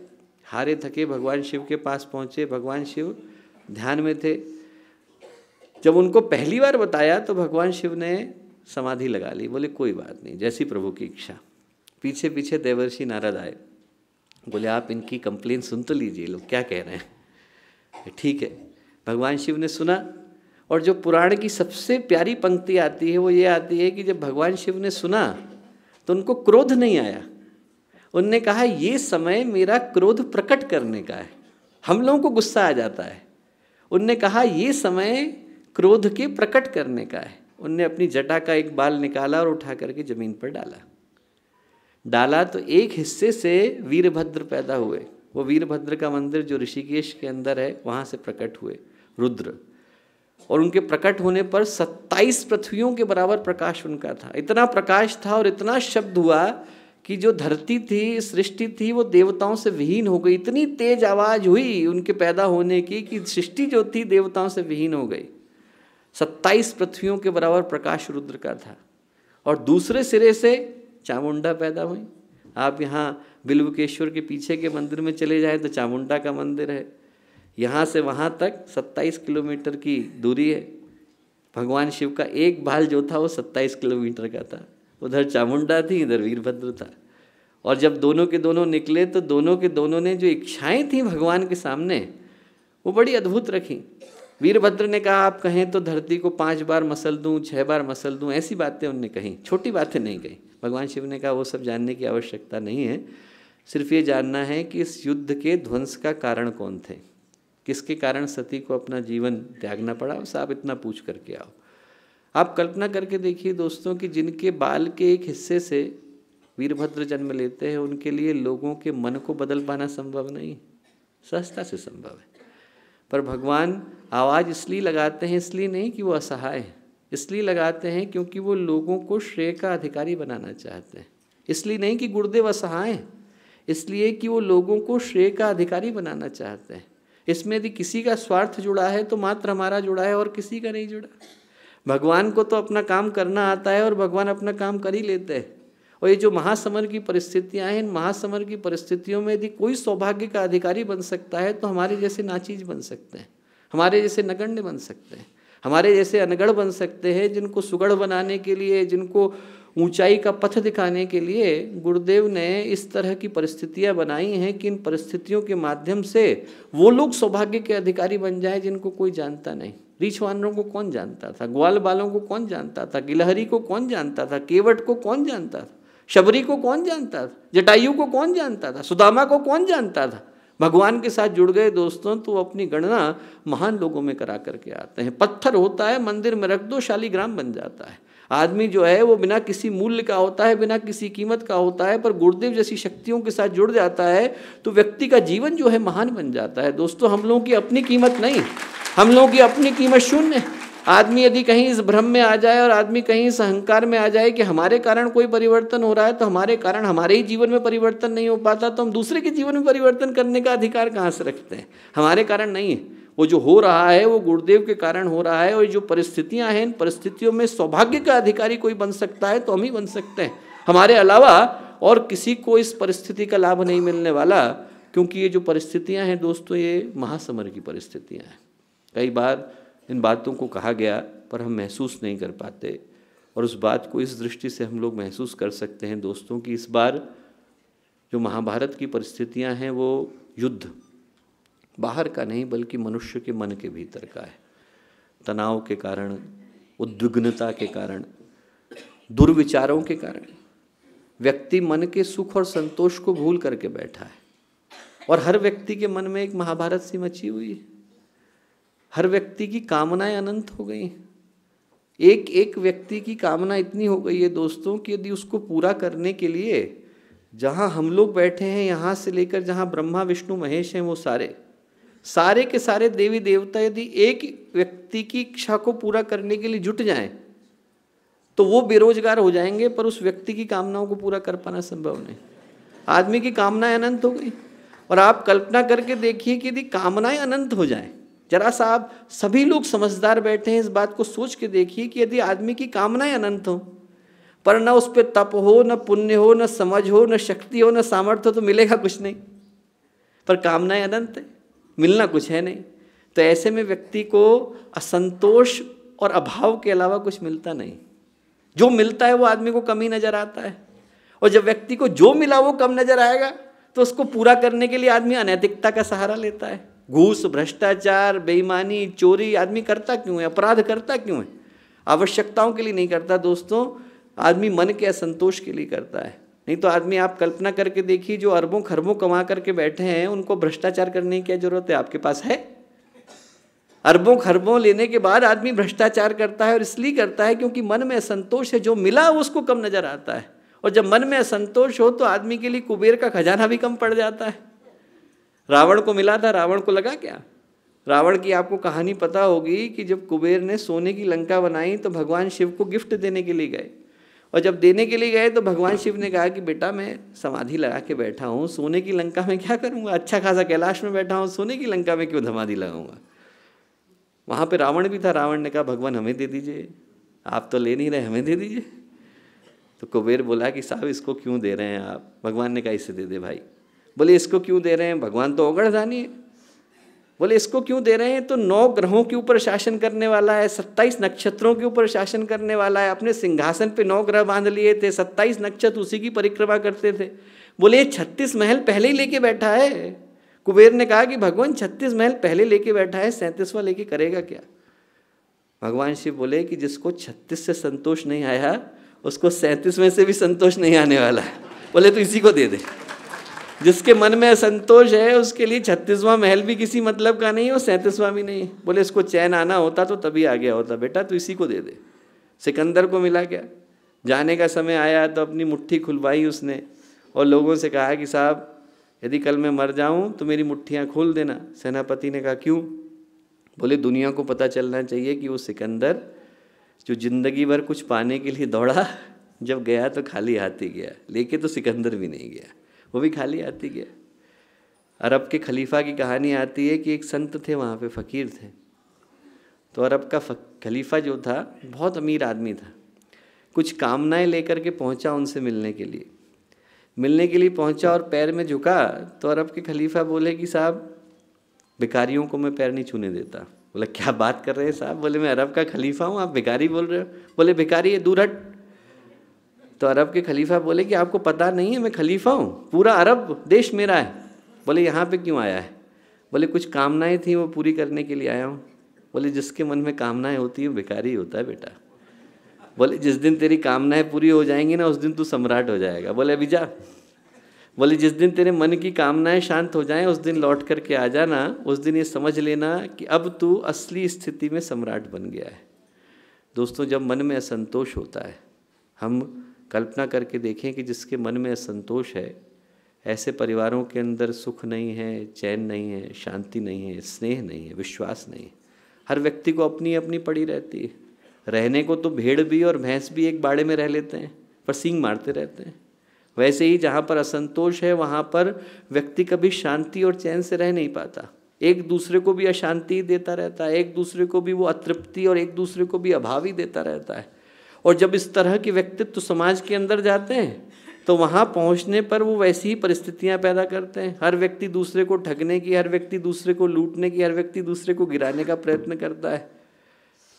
हारे थके भगवान शिव के पास पहुँचे भगवान शिव ध्यान में थे जब उनको पहली बार बताया तो भगवान शिव ने समाधि लगा ली बोले कोई बात नहीं जैसी प्रभु की इच्छा पीछे पीछे देवर्षि नारद आए बोले आप इनकी कंप्लेन सुन तो लीजिए लोग क्या कह रहे हैं ठीक है भगवान शिव ने सुना और जो पुराण की सबसे प्यारी पंक्ति आती है वो ये आती है कि जब भगवान शिव ने सुना तो उनको क्रोध नहीं आया उनने कहा ये समय मेरा क्रोध प्रकट करने का है हम लोगों को गुस्सा आ जाता है उनने कहा ये समय क्रोध के प्रकट करने का है उनने अपनी जटा का एक बाल निकाला और उठा करके जमीन पर डाला डाला तो एक हिस्से से वीरभद्र पैदा हुए वो वीरभद्र का मंदिर जो ऋषिकेश के अंदर है वहाँ से प्रकट हुए रुद्र और उनके प्रकट होने पर 27 पृथ्वियों के बराबर प्रकाश उनका था इतना प्रकाश था और इतना शब्द हुआ कि जो धरती थी सृष्टि थी वो देवताओं से विहीन हो गई इतनी तेज आवाज हुई उनके पैदा होने की कि सृष्टि जो थी देवताओं से विहीन हो गई सत्ताईस पृथ्वियों के बराबर प्रकाश रुद्र का था और दूसरे सिरे से चामुंडा पैदा हुई आप यहाँ बिल्वकेश्वर के पीछे के मंदिर में चले जाएँ तो चामुंडा का मंदिर है यहाँ से वहाँ तक 27 किलोमीटर की दूरी है भगवान शिव का एक बाल जो था वो 27 किलोमीटर का था उधर चामुंडा थी इधर वीरभद्र था और जब दोनों के दोनों निकले तो दोनों के दोनों ने जो इच्छाएं थी भगवान के सामने वो बड़ी अद्भुत रखी वीरभद्र ने कहा आप कहें तो धरती को पांच बार मसल दूं छह बार मसल दूं ऐसी बातें उनने कही छोटी बातें नहीं कही भगवान शिव ने कहा वो सब जानने की आवश्यकता नहीं है सिर्फ ये जानना है कि इस युद्ध के ध्वंस का कारण कौन थे किसके कारण सती को अपना जीवन त्यागना पड़ा बस आप इतना पूछ करके आओ आप कल्पना करके देखिए दोस्तों कि जिनके बाल के एक हिस्से से वीरभद्र जन्म लेते हैं उनके लिए लोगों के मन को बदल पाना संभव नहीं सहजता से संभव है पर भगवान आवाज़ इसलिए लगाते हैं इसलिए नहीं कि वो असहाय हैं इसलिए लगाते हैं क्योंकि वो लोगों को श्रेय का अधिकारी बनाना चाहते हैं इसलिए नहीं कि गुरुदेव असहाय हैं इसलिए कि वो लोगों को श्रेय का अधिकारी बनाना चाहते हैं इसमें यदि किसी का स्वार्थ जुड़ा है तो मात्र हमारा जुड़ा है और किसी का नहीं जुड़ा भगवान को तो अपना काम करना आता है और भगवान अपना काम कर ही लेते हैं और ये जो महासमर की परिस्थितियाँ हैं इन महासमर की परिस्थितियों में यदि कोई सौभाग्य का अधिकारी बन सकता है तो हमारे जैसे नाचीज बन सकते हैं हमारे जैसे नगण्य बन सकते हैं हमारे जैसे अनगढ़ बन सकते हैं जिनको सुगढ़ बनाने के लिए जिनको ऊंचाई का पथ दिखाने के लिए गुरुदेव ने इस तरह की परिस्थितियां बनाई हैं कि इन परिस्थितियों के माध्यम से वो लोग सौभाग्य के अधिकारी बन जाए जिनको कोई जानता नहीं रिछवानरों को कौन जानता था ग्वाल बालों को कौन जानता था गिलहरी को कौन जानता था केवट को कौन जानता था शबरी को कौन जानता था जटायु को कौन जानता था सुदामा को कौन जानता था भगवान के साथ जुड़ गए दोस्तों तो अपनी गणना महान लोगों में करा करके आते हैं पत्थर होता है मंदिर में रख दो शालीग्राम बन जाता है आदमी जो है वो बिना किसी मूल्य का होता है बिना किसी कीमत का होता है पर गुरुदेव जैसी शक्तियों के साथ जुड़ जाता है तो व्यक्ति का जीवन जो है महान बन जाता है दोस्तों हम लोगों की अपनी कीमत नहीं हम लोगों की अपनी कीमत शून्य है आदमी यदि कहीं इस भ्रम में आ जाए और आदमी कहीं इस अहंकार में आ जाए कि हमारे कारण कोई परिवर्तन हो रहा है तो हमारे कारण हमारे ही जीवन में परिवर्तन नहीं हो पाता तो हम दूसरे के जीवन में परिवर्तन करने का अधिकार कहाँ से रखते हैं हमारे कारण नहीं है वो जो हो रहा है वो गुरुदेव के कारण हो रहा है और जो परिस्थितियाँ हैं इन परिस्थितियों में सौभाग्य का अधिकारी कोई बन सकता है तो हम ही बन सकते हैं हमारे अलावा और किसी को इस परिस्थिति का लाभ नहीं मिलने वाला क्योंकि ये जो परिस्थितियां हैं दोस्तों ये महासमर की परिस्थितियां हैं कई बार इन बातों को कहा गया पर हम महसूस नहीं कर पाते और उस बात को इस दृष्टि से हम लोग महसूस कर सकते हैं दोस्तों कि इस बार जो महाभारत की परिस्थितियां हैं वो युद्ध बाहर का नहीं बल्कि मनुष्य के मन के भीतर का है तनाव के कारण उद्विग्नता के कारण दुर्विचारों के कारण व्यक्ति मन के सुख और संतोष को भूल करके बैठा है और हर व्यक्ति के मन में एक महाभारत सी मची हुई है हर व्यक्ति की कामनाएं अनंत हो गई एक एक व्यक्ति की कामना इतनी हो गई है दोस्तों कि यदि उसको पूरा करने के लिए जहाँ हम लोग बैठे हैं यहाँ से लेकर जहाँ ब्रह्मा विष्णु महेश हैं वो सारे सारे के सारे देवी देवता यदि एक व्यक्ति की इच्छा को पूरा करने के लिए जुट जाएं तो वो बेरोजगार हो जाएंगे पर उस व्यक्ति की कामनाओं को पूरा कर पाना संभव नहीं आदमी की कामनाएं अनंत हो गई और आप कल्पना करके देखिए कि यदि कामनाएं अनंत हो जाएं जरा सा आप सभी लोग समझदार बैठे हैं इस बात को सोच के देखिए कि यदि आदमी की कामनाएं अनंत हो पर न उस पर तप हो न पुण्य हो न समझ हो न शक्ति हो न सामर्थ्य हो तो मिलेगा कुछ नहीं पर कामनाएं अनंत है मिलना कुछ है नहीं तो ऐसे में व्यक्ति को असंतोष और अभाव के अलावा कुछ मिलता नहीं जो मिलता है वो आदमी को कमी नज़र आता है और जब व्यक्ति को जो मिला वो कम नज़र आएगा तो उसको पूरा करने के लिए आदमी अनैतिकता का सहारा लेता है घूस भ्रष्टाचार बेईमानी चोरी आदमी करता क्यों है अपराध करता क्यों है आवश्यकताओं के लिए नहीं करता दोस्तों आदमी मन के असंतोष के लिए करता है नहीं तो आदमी आप कल्पना करके देखिए जो अरबों खरबों कमा करके बैठे हैं उनको भ्रष्टाचार करने की क्या जरूरत है आपके पास है अरबों खरबों लेने के बाद आदमी भ्रष्टाचार करता है और इसलिए करता है क्योंकि मन में असंतोष है जो मिला उसको कम नज़र आता है और जब मन में असंतोष हो तो आदमी के लिए कुबेर का खजाना भी कम पड़ जाता है रावण को मिला था रावण को लगा क्या रावण की आपको कहानी पता होगी कि जब कुबेर ने सोने की लंका बनाई तो भगवान शिव को गिफ्ट देने के लिए गए और जब देने के लिए गए तो भगवान शिव ने कहा कि बेटा मैं समाधि लगा के बैठा हूँ सोने की लंका में क्या करूँगा अच्छा खासा कैलाश में बैठा हूँ सोने की लंका में क्यों समाधि लगाऊंगा वहाँ पे रावण भी था रावण ने कहा भगवान हमें दे दीजिए आप तो ले नहीं रहे हमें दे दीजिए तो कुबेर बोला कि साहब इसको क्यों दे रहे हैं आप भगवान ने कहा इसे दे दे भाई बोले इसको क्यों दे रहे हैं भगवान तो ओगड़धानी है बोले इसको क्यों दे रहे हैं तो नौ ग्रहों के ऊपर शासन करने वाला है सत्ताईस नक्षत्रों के ऊपर शासन करने वाला है अपने सिंहासन पे नौ ग्रह बांध लिए थे सत्ताईस नक्षत्र उसी की परिक्रमा करते थे बोले छत्तीस महल पहले ही लेके बैठा है कुबेर ने कहा कि भगवान छत्तीस महल पहले लेके बैठा है सैंतीसवां लेके करेगा क्या भगवान शिव बोले कि जिसको छत्तीस से संतोष नहीं आया उसको सैंतीसवें से भी संतोष नहीं आने वाला है बोले तो इसी को दे दे जिसके मन में असंतोष है उसके लिए छत्तीसवां महल भी किसी मतलब का नहीं और सैंतीसवां भी नहीं बोले इसको चैन आना होता तो तभी आ गया होता बेटा तो इसी को दे दे सिकंदर को मिला क्या जाने का समय आया तो अपनी मुट्ठी खुलवाई उसने और लोगों से कहा कि साहब यदि कल मैं मर जाऊं तो मेरी मुट्ठियाँ खोल देना सेनापति ने कहा क्यों बोले दुनिया को पता चलना चाहिए कि वो सिकंदर जो ज़िंदगी भर कुछ पाने के लिए दौड़ा जब गया तो खाली हाथ ही गया लेके तो सिकंदर भी नहीं गया वो भी खाली आती गया अरब के खलीफा की कहानी आती है कि एक संत थे वहाँ पे फ़कीर थे तो अरब का खलीफा जो था बहुत अमीर आदमी था कुछ कामनाएं लेकर के पहुँचा उनसे मिलने के लिए मिलने के लिए पहुँचा और पैर में झुका तो अरब के खलीफा बोले कि साहब भिकारियों को मैं पैर नहीं छूने देता बोला क्या बात कर रहे हैं साहब बोले मैं अरब का खलीफा हूँ आप भिकारी बोल रहे हो बोले भिकारी ये दूर हट तो अरब के खलीफा बोले कि आपको पता नहीं है मैं खलीफा हूँ पूरा अरब देश मेरा है बोले यहाँ पे क्यों आया है बोले कुछ कामनाएं थी वो पूरी करने के लिए आया हूँ बोले जिसके मन में कामनाएं होती है बेकारी होता है बेटा बोले जिस दिन तेरी कामनाएं पूरी हो जाएंगी ना उस दिन तू सम्राट हो जाएगा बोले अभी जा बोले जिस दिन तेरे मन की कामनाएं शांत हो जाएं उस दिन लौट करके आ जाना उस दिन ये समझ लेना कि अब तू असली स्थिति में सम्राट बन गया है दोस्तों जब मन में असंतोष होता है हम कल्पना करके देखें कि जिसके मन में असंतोष है ऐसे परिवारों के अंदर सुख नहीं है चैन नहीं है शांति नहीं है स्नेह नहीं है विश्वास नहीं है हर व्यक्ति को अपनी अपनी पड़ी रहती है रहने को तो भेड़ भी और भैंस भी एक बाड़े में रह लेते हैं पर सींग मारते रहते हैं वैसे ही जहाँ पर असंतोष है वहाँ पर व्यक्ति कभी शांति और चैन से रह नहीं पाता एक दूसरे को भी अशांति देता रहता है एक दूसरे को भी वो अतृप्ति और एक दूसरे को भी अभाव ही देता रहता है और जब इस तरह के व्यक्तित्व समाज के अंदर जाते हैं तो वहाँ पहुँचने पर वो वैसी ही परिस्थितियाँ पैदा करते हैं हर व्यक्ति दूसरे को ठगने की हर व्यक्ति दूसरे को लूटने की हर व्यक्ति दूसरे को गिराने का प्रयत्न करता है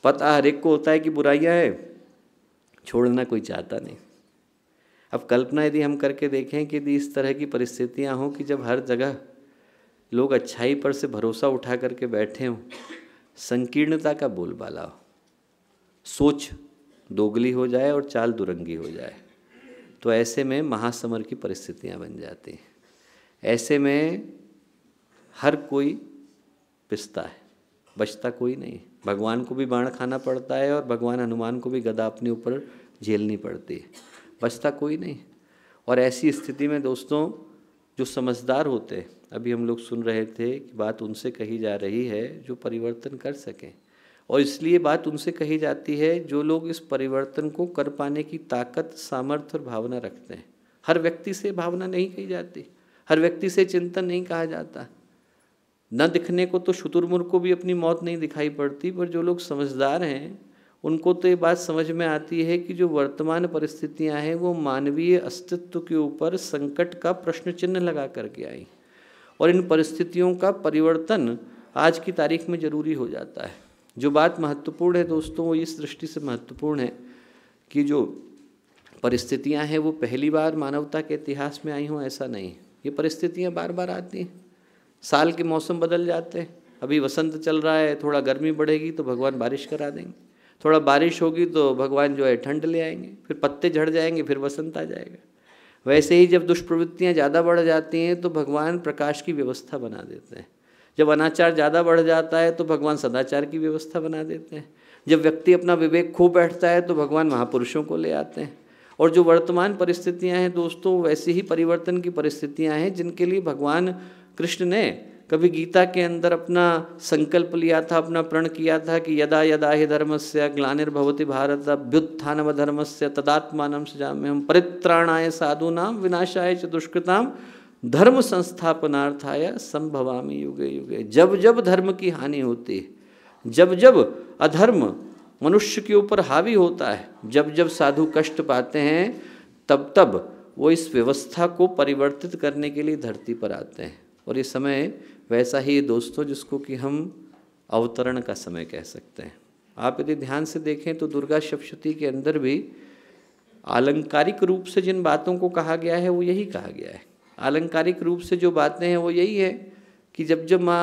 पता हर एक को होता है कि बुराइयाँ है छोड़ना कोई चाहता नहीं अब कल्पना यदि हम करके देखें कि यदि इस तरह की परिस्थितियाँ हों कि जब हर जगह लोग अच्छाई पर से भरोसा उठा करके बैठे हों संकीर्णता का बोलबाला हो सोच दोगली हो जाए और चाल दुरंगी हो जाए तो ऐसे में महासमर की परिस्थितियाँ बन जाती हैं ऐसे में हर कोई पिसता है बचता कोई नहीं भगवान को भी बाण खाना पड़ता है और भगवान हनुमान को भी गदा अपने ऊपर झेलनी पड़ती है बचता कोई नहीं और ऐसी स्थिति में दोस्तों जो समझदार होते अभी हम लोग सुन रहे थे कि बात उनसे कही जा रही है जो परिवर्तन कर सकें और इसलिए बात उनसे कही जाती है जो लोग इस परिवर्तन को कर पाने की ताकत सामर्थ्य और भावना रखते हैं हर व्यक्ति से भावना नहीं कही जाती हर व्यक्ति से चिंतन नहीं कहा जाता न दिखने को तो शुतुरमुर को भी अपनी मौत नहीं दिखाई पड़ती पर जो लोग समझदार हैं उनको तो ये बात समझ में आती है कि जो वर्तमान परिस्थितियां हैं वो मानवीय अस्तित्व के ऊपर संकट का प्रश्न चिन्ह लगा करके आई और इन परिस्थितियों का परिवर्तन आज की तारीख में ज़रूरी हो जाता है जो बात महत्वपूर्ण है दोस्तों वो इस दृष्टि से महत्वपूर्ण है कि जो परिस्थितियां हैं वो पहली बार मानवता के इतिहास में आई हों ऐसा नहीं ये परिस्थितियां बार बार आती हैं साल के मौसम बदल जाते हैं अभी वसंत चल रहा है थोड़ा गर्मी बढ़ेगी तो भगवान बारिश करा देंगे थोड़ा बारिश होगी तो भगवान जो है ठंड ले आएंगे फिर पत्ते झड़ जाएंगे फिर वसंत आ जाएगा वैसे ही जब दुष्प्रवृत्तियाँ ज़्यादा बढ़ जाती हैं तो भगवान प्रकाश की व्यवस्था बना देते हैं जब अनाचार ज़्यादा बढ़ जाता है तो भगवान सदाचार की व्यवस्था बना देते हैं जब व्यक्ति अपना विवेक खो बैठता है तो भगवान महापुरुषों को ले आते हैं और जो वर्तमान परिस्थितियां हैं दोस्तों वैसी ही परिवर्तन की परिस्थितियां हैं जिनके लिए भगवान कृष्ण ने कभी गीता के अंदर अपना संकल्प लिया था अपना प्रण किया था कि यदा यदा ही धर्म से ग्लानिर्भवती भारत अभ्युत्थान धर्म से तदात्मान से जाम परित्राणाय साधु नाम विनाशाय चतुष्कृताम धर्म संस्थापनार्थाय संभवामी युगे युगे जब जब धर्म की हानि होती है जब जब अधर्म मनुष्य के ऊपर हावी होता है जब जब साधु कष्ट पाते हैं तब तब वो इस व्यवस्था को परिवर्तित करने के लिए धरती पर आते हैं और ये समय वैसा ही दोस्तों जिसको कि हम अवतरण का समय कह सकते हैं आप यदि ध्यान से देखें तो दुर्गा सप्शती के अंदर भी आलंकारिक रूप से जिन बातों को कहा गया है वो यही कहा गया है आलंकारिक रूप से जो बातें हैं वो यही है कि जब जब माँ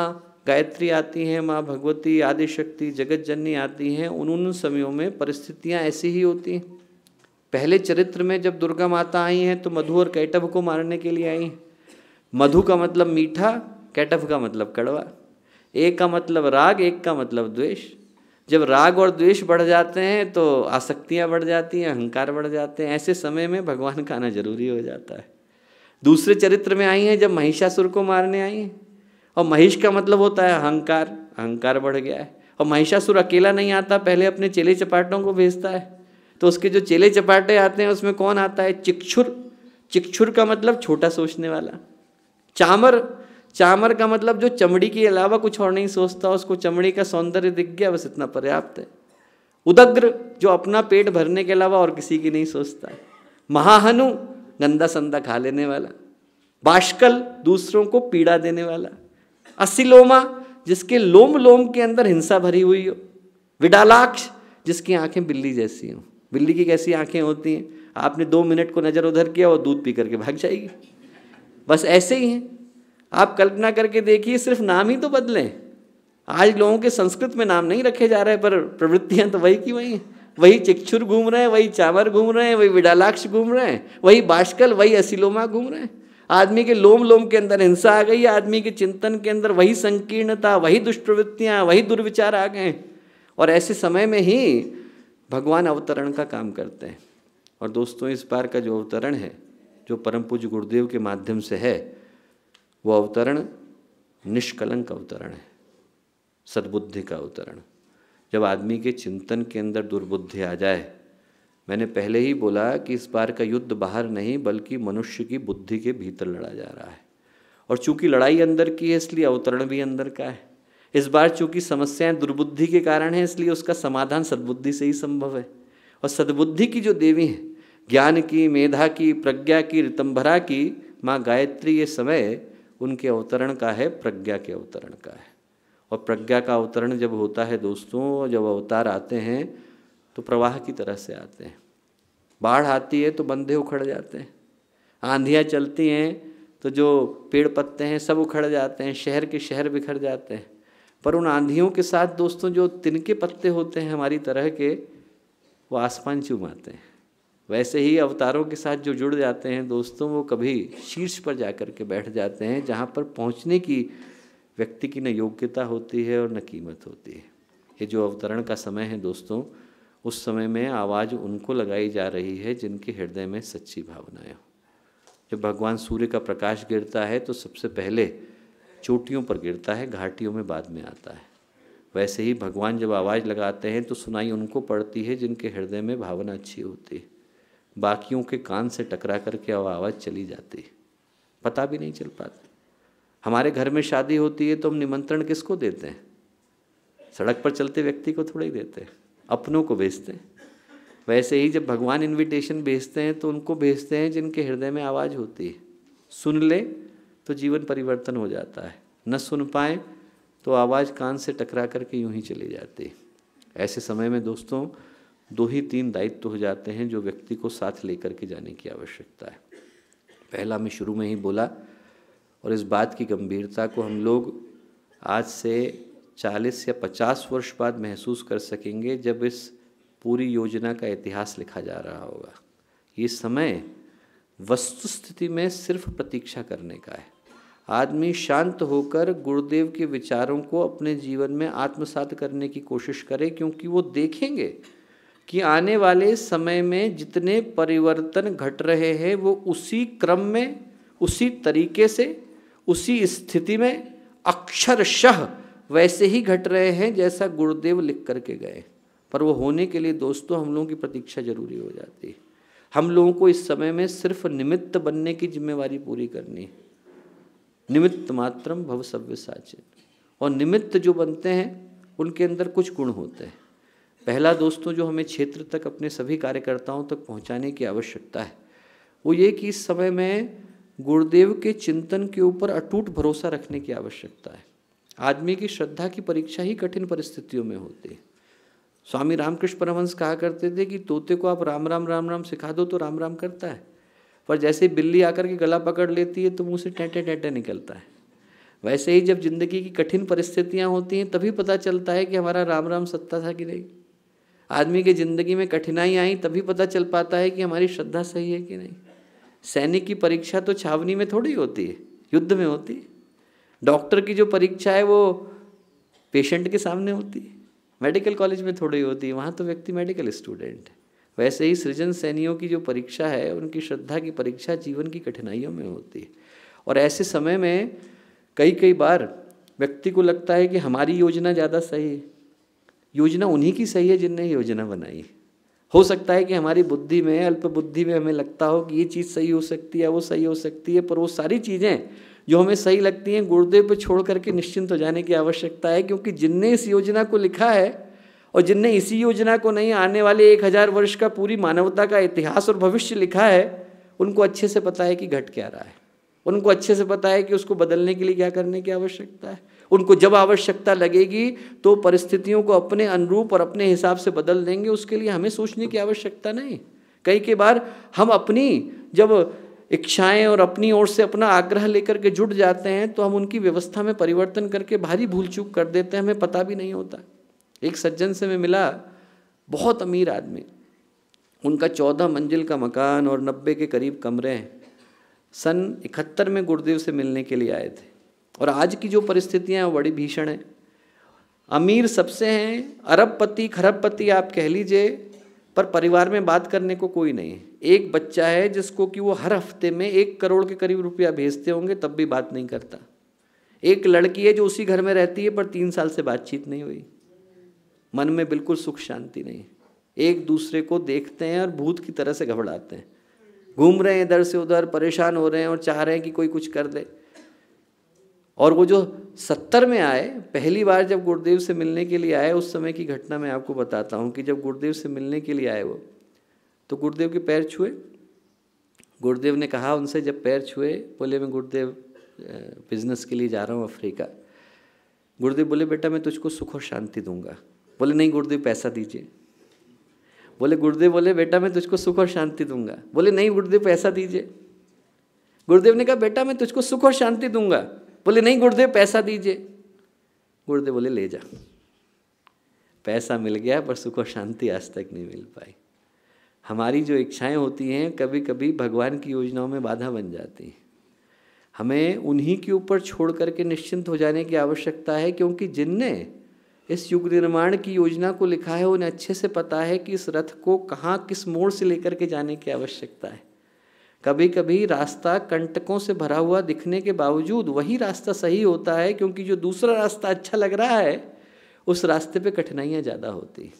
गायत्री आती हैं माँ भगवती आदिशक्ति जगत जननी आती हैं उन उन समयों में परिस्थितियाँ ऐसी ही होती हैं पहले चरित्र में जब दुर्गा माता आई हैं तो मधु और कैटभ को मारने के लिए आई हैं मधु का मतलब मीठा कैटभ का मतलब कड़वा एक का मतलब राग एक का मतलब द्वेष जब राग और द्वेष बढ़ जाते हैं तो आसक्तियाँ बढ़ जाती हैं अहंकार बढ़ जाते हैं ऐसे समय में भगवान का आना जरूरी हो जाता है दूसरे चरित्र में आई हैं जब महिषासुर को मारने आई हैं और महिष का मतलब होता है अहंकार अहंकार बढ़ गया है और महिषासुर अकेला नहीं आता पहले अपने चेले चपाटों को भेजता है तो उसके जो चेले चपाटे आते हैं उसमें कौन आता है चिक्षुर चिक्षुर का मतलब छोटा सोचने वाला चामर चामर का मतलब जो चमड़ी के अलावा कुछ और नहीं सोचता उसको चमड़ी का सौंदर्य दिख गया बस इतना पर्याप्त है उदग्र जो अपना पेट भरने के अलावा और किसी की नहीं सोचता महाहनु गंदा संदा खा लेने वाला बाशकल दूसरों को पीड़ा देने वाला असिलोमा जिसके लोम लोम के अंदर हिंसा भरी हुई हो विडालाक्ष जिसकी आंखें बिल्ली जैसी हों बिल्ली की कैसी आंखें होती हैं आपने दो मिनट को नज़र उधर किया और दूध पी करके भाग जाएगी बस ऐसे ही हैं आप कल्पना करके देखिए सिर्फ नाम ही तो बदलें आज लोगों के संस्कृत में नाम नहीं रखे जा रहे पर प्रवृत्तियां तो वही की वही हैं वही चिक्षुर घूम रहे हैं वही चावर घूम रहे हैं वही विडालाक्ष घूम रहे हैं वही बाष्कल वही असिलोमा घूम रहे हैं आदमी के लोम लोम के अंदर हिंसा आ गई आदमी के चिंतन के अंदर वही संकीर्णता वही दुष्प्रवृत्तियाँ वही दुर्विचार आ गए और ऐसे समय में ही भगवान अवतरण का काम करते हैं और दोस्तों इस बार का जो अवतरण है जो परम पूज गुरुदेव के माध्यम से है वो अवतरण निष्कलंक अवतरण है सद्बुद्धि का अवतरण जब आदमी के चिंतन के अंदर दुर्बुद्धि आ जाए मैंने पहले ही बोला कि इस बार का युद्ध बाहर नहीं बल्कि मनुष्य की बुद्धि के भीतर लड़ा जा रहा है और चूंकि लड़ाई अंदर की है इसलिए अवतरण भी अंदर का है इस बार चूंकि समस्याएं दुर्बुद्धि के कारण है इसलिए उसका समाधान सद्बुद्धि से ही संभव है और सद्बुद्धि की जो देवी है ज्ञान की मेधा की प्रज्ञा की रितंभरा की माँ गायत्री ये समय उनके अवतरण का है प्रज्ञा के अवतरण का है और प्रज्ञा का अवतरण जब होता है दोस्तों जब अवतार आते हैं तो प्रवाह की तरह से आते हैं बाढ़ आती है तो बंधे उखड़ जाते हैं आंधियाँ चलती हैं तो जो पेड़ पत्ते हैं सब उखड़ जाते हैं शहर के शहर बिखर जाते हैं पर उन आंधियों के साथ दोस्तों जो तिनके पत्ते होते हैं हमारी तरह के वो आसमान चूमाते हैं वैसे ही अवतारों के साथ जो जुड़ जाते हैं दोस्तों वो कभी शीर्ष पर जाकर के बैठ जाते हैं जहाँ पर पहुँचने की व्यक्ति की न योग्यता होती है और न कीमत होती है ये जो अवतरण का समय है दोस्तों उस समय में आवाज़ उनको लगाई जा रही है जिनके हृदय में सच्ची भावनाएं हो जब भगवान सूर्य का प्रकाश गिरता है तो सबसे पहले चोटियों पर गिरता है घाटियों में बाद में आता है वैसे ही भगवान जब आवाज़ लगाते हैं तो सुनाई उनको पड़ती है जिनके हृदय में भावना अच्छी होती है बाकियों के कान से टकरा करके आवाज़ चली जाती है पता भी नहीं चल पाता हमारे घर में शादी होती है तो हम निमंत्रण किसको देते हैं सड़क पर चलते व्यक्ति को थोड़े ही देते हैं अपनों को भेजते हैं वैसे ही जब भगवान इनविटेशन भेजते हैं तो उनको भेजते हैं जिनके हृदय में आवाज़ होती है सुन ले तो जीवन परिवर्तन हो जाता है न सुन पाए तो आवाज़ कान से टकरा करके यूं ही चली जाती है ऐसे समय में दोस्तों दो ही तीन दायित्व तो हो जाते हैं जो व्यक्ति को साथ लेकर के जाने की आवश्यकता है पहला मैं शुरू में ही बोला और इस बात की गंभीरता को हम लोग आज से 40 या 50 वर्ष बाद महसूस कर सकेंगे जब इस पूरी योजना का इतिहास लिखा जा रहा होगा ये समय वस्तुस्थिति में सिर्फ प्रतीक्षा करने का है आदमी शांत होकर गुरुदेव के विचारों को अपने जीवन में आत्मसात करने की कोशिश करे क्योंकि वो देखेंगे कि आने वाले समय में जितने परिवर्तन घट रहे हैं वो उसी क्रम में उसी तरीके से उसी स्थिति में अक्षरशः वैसे ही घट रहे हैं जैसा गुरुदेव लिख करके गए पर वो होने के लिए दोस्तों हम लोगों की प्रतीक्षा जरूरी हो जाती है हम लोगों को इस समय में सिर्फ निमित्त बनने की जिम्मेवारी पूरी करनी है निमित्त मात्रम भव सभ्य साचित और निमित्त जो बनते हैं उनके अंदर कुछ गुण होते हैं पहला दोस्तों जो हमें क्षेत्र तक अपने सभी कार्यकर्ताओं तक पहुंचाने की आवश्यकता है वो ये कि इस समय में गुरुदेव के चिंतन के ऊपर अटूट भरोसा रखने की आवश्यकता है आदमी की श्रद्धा की परीक्षा ही कठिन परिस्थितियों में होती है स्वामी रामकृष्ण परमहंस कहा करते थे कि तोते को आप राम राम राम राम सिखा दो तो राम राम करता है पर जैसे बिल्ली आकर के गला पकड़ लेती है तो मुँह से टैटे टैटे निकलता है वैसे ही जब जिंदगी की कठिन परिस्थितियाँ होती हैं तभी पता चलता है कि हमारा राम राम सत्ता था कि नहीं आदमी की ज़िंदगी में कठिनाई आई तभी पता चल पाता है कि हमारी श्रद्धा सही है कि नहीं सैनिक की परीक्षा तो छावनी में थोड़ी होती है युद्ध में होती है डॉक्टर की जो परीक्षा है वो पेशेंट के सामने होती है मेडिकल कॉलेज में थोड़ी होती है वहाँ तो व्यक्ति मेडिकल स्टूडेंट है वैसे ही सृजन सैनियों की जो परीक्षा है उनकी श्रद्धा की परीक्षा जीवन की कठिनाइयों में होती है और ऐसे समय में कई कई बार व्यक्ति को लगता है कि हमारी योजना ज़्यादा सही है योजना उन्हीं की सही है जिनने योजना बनाई है हो सकता है कि हमारी बुद्धि में अल्प बुद्धि में हमें लगता हो कि ये चीज़ सही हो सकती है वो सही हो सकती है पर वो सारी चीज़ें जो हमें सही लगती हैं गुरुदेव पर छोड़ करके निश्चिंत हो जाने की आवश्यकता है क्योंकि जिनने इस योजना को लिखा है और जिनने इसी योजना को नहीं आने वाले एक हज़ार वर्ष का पूरी मानवता का इतिहास और भविष्य लिखा है उनको अच्छे से पता है कि घट क्या रहा है उनको अच्छे से पता है कि उसको बदलने के लिए क्या करने की आवश्यकता है उनको जब आवश्यकता लगेगी तो परिस्थितियों को अपने अनुरूप और अपने हिसाब से बदल देंगे उसके लिए हमें सोचने की आवश्यकता नहीं कई के बार हम अपनी जब इच्छाएं और अपनी ओर से अपना आग्रह लेकर के जुट जाते हैं तो हम उनकी व्यवस्था में परिवर्तन करके भारी भूल चूक कर देते हैं हमें पता भी नहीं होता एक सज्जन से मैं मिला बहुत अमीर आदमी उनका चौदह मंजिल का मकान और नब्बे के करीब कमरे हैं सन इकहत्तर में गुरुदेव से मिलने के लिए आए थे और आज की जो परिस्थितियाँ हैं वो बड़ी भीषण है अमीर सबसे हैं अरबपति खरबपति आप कह लीजिए पर परिवार में बात करने को कोई नहीं है एक बच्चा है जिसको कि वो हर हफ्ते में एक करोड़ के करीब रुपया भेजते होंगे तब भी बात नहीं करता एक लड़की है जो उसी घर में रहती है पर तीन साल से बातचीत नहीं हुई मन में बिल्कुल सुख शांति नहीं एक दूसरे को देखते हैं और भूत की तरह से घबराते हैं घूम रहे हैं इधर से उधर परेशान हो रहे हैं और चाह रहे हैं कि कोई कुछ कर दे और वो जो सत्तर में आए पहली बार जब गुरुदेव से मिलने के लिए आए उस समय की घटना मैं आपको बताता हूँ कि जब गुरुदेव से मिलने के लिए आए वो तो गुरुदेव के पैर छुए गुरुदेव ने कहा उनसे जब पैर छुए बोले मैं गुरुदेव बिजनेस के लिए जा रहा हूँ अफ्रीका गुरुदेव बोले बेटा मैं तुझको सुख और शांति दूंगा बोले नहीं गुरुदेव पैसा दीजिए बोले गुरुदेव बोले बेटा मैं तुझको सुख और शांति दूंगा बोले नहीं गुरुदेव पैसा दीजिए गुरुदेव ने कहा बेटा मैं तुझको सुख और शांति दूंगा बोले नहीं गुरुदेव पैसा दीजिए गुरुदेव बोले ले जा पैसा मिल गया पर सुख और शांति आज तक नहीं मिल पाई हमारी जो इच्छाएं होती हैं कभी कभी भगवान की योजनाओं में बाधा बन जाती हैं हमें उन्हीं के ऊपर छोड़ करके निश्चिंत हो जाने की आवश्यकता है क्योंकि जिनने इस युग निर्माण की योजना को लिखा है उन्हें अच्छे से पता है कि इस रथ को कहाँ किस मोड़ से लेकर के जाने की आवश्यकता है कभी कभी रास्ता कंटकों से भरा हुआ दिखने के बावजूद वही रास्ता सही होता है क्योंकि जो दूसरा रास्ता अच्छा लग रहा है उस रास्ते पे कठिनाइयाँ ज़्यादा होती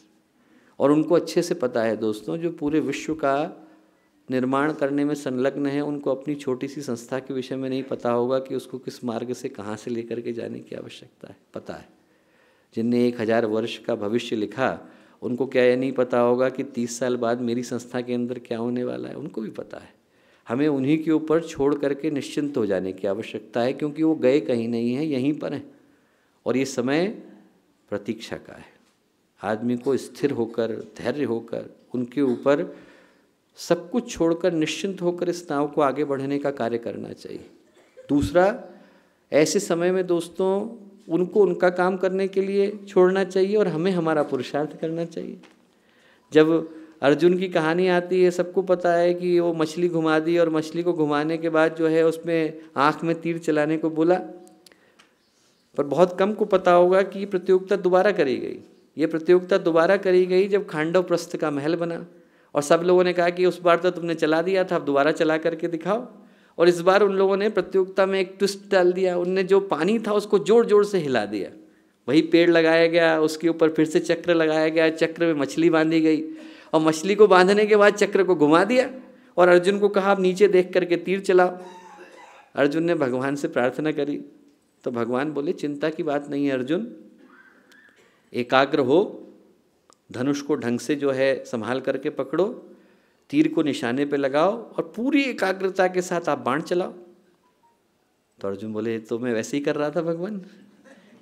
और उनको अच्छे से पता है दोस्तों जो पूरे विश्व का निर्माण करने में संलग्न है उनको अपनी छोटी सी संस्था के विषय में नहीं पता होगा कि उसको किस मार्ग से कहाँ से लेकर के जाने की आवश्यकता है पता है जिनने एक हज़ार वर्ष का भविष्य लिखा उनको क्या यह नहीं पता होगा कि तीस साल बाद मेरी संस्था के अंदर क्या होने वाला है उनको भी पता है हमें उन्हीं के ऊपर छोड़ करके निश्चिंत हो जाने की आवश्यकता है क्योंकि वो गए कहीं नहीं हैं यहीं पर हैं और ये समय प्रतीक्षा का है आदमी को स्थिर होकर धैर्य होकर उनके ऊपर सब कुछ छोड़कर निश्चिंत होकर इस नाव को आगे बढ़ने का कार्य करना चाहिए दूसरा ऐसे समय में दोस्तों उनको उनका काम करने के लिए छोड़ना चाहिए और हमें हमारा पुरुषार्थ करना चाहिए जब अर्जुन की कहानी आती है सबको पता है कि वो मछली घुमा दी और मछली को घुमाने के बाद जो है उसमें आँख में तीर चलाने को बोला पर बहुत कम को पता होगा कि ये प्रतियोगिता दोबारा करी गई ये प्रतियोगिता दोबारा करी गई जब खांडव प्रस्थ का महल बना और सब लोगों ने कहा कि उस बार तो तुमने चला दिया था अब दोबारा चला करके दिखाओ और इस बार उन लोगों ने प्रतियोगिता में एक ट्विस्ट डाल दिया उनने जो पानी था उसको जोर जोर से हिला दिया वही पेड़ लगाया गया उसके ऊपर फिर से चक्र लगाया गया चक्र में मछली बांधी गई और मछली को बांधने के बाद चक्र को घुमा दिया और अर्जुन को कहा आप नीचे देख करके तीर चलाओ अर्जुन ने भगवान से प्रार्थना करी तो भगवान बोले चिंता की बात नहीं है अर्जुन एकाग्र हो धनुष को ढंग से जो है संभाल करके पकड़ो तीर को निशाने पे लगाओ और पूरी एकाग्रता के साथ आप बाण चलाओ तो अर्जुन बोले तो मैं वैसे ही कर रहा था भगवान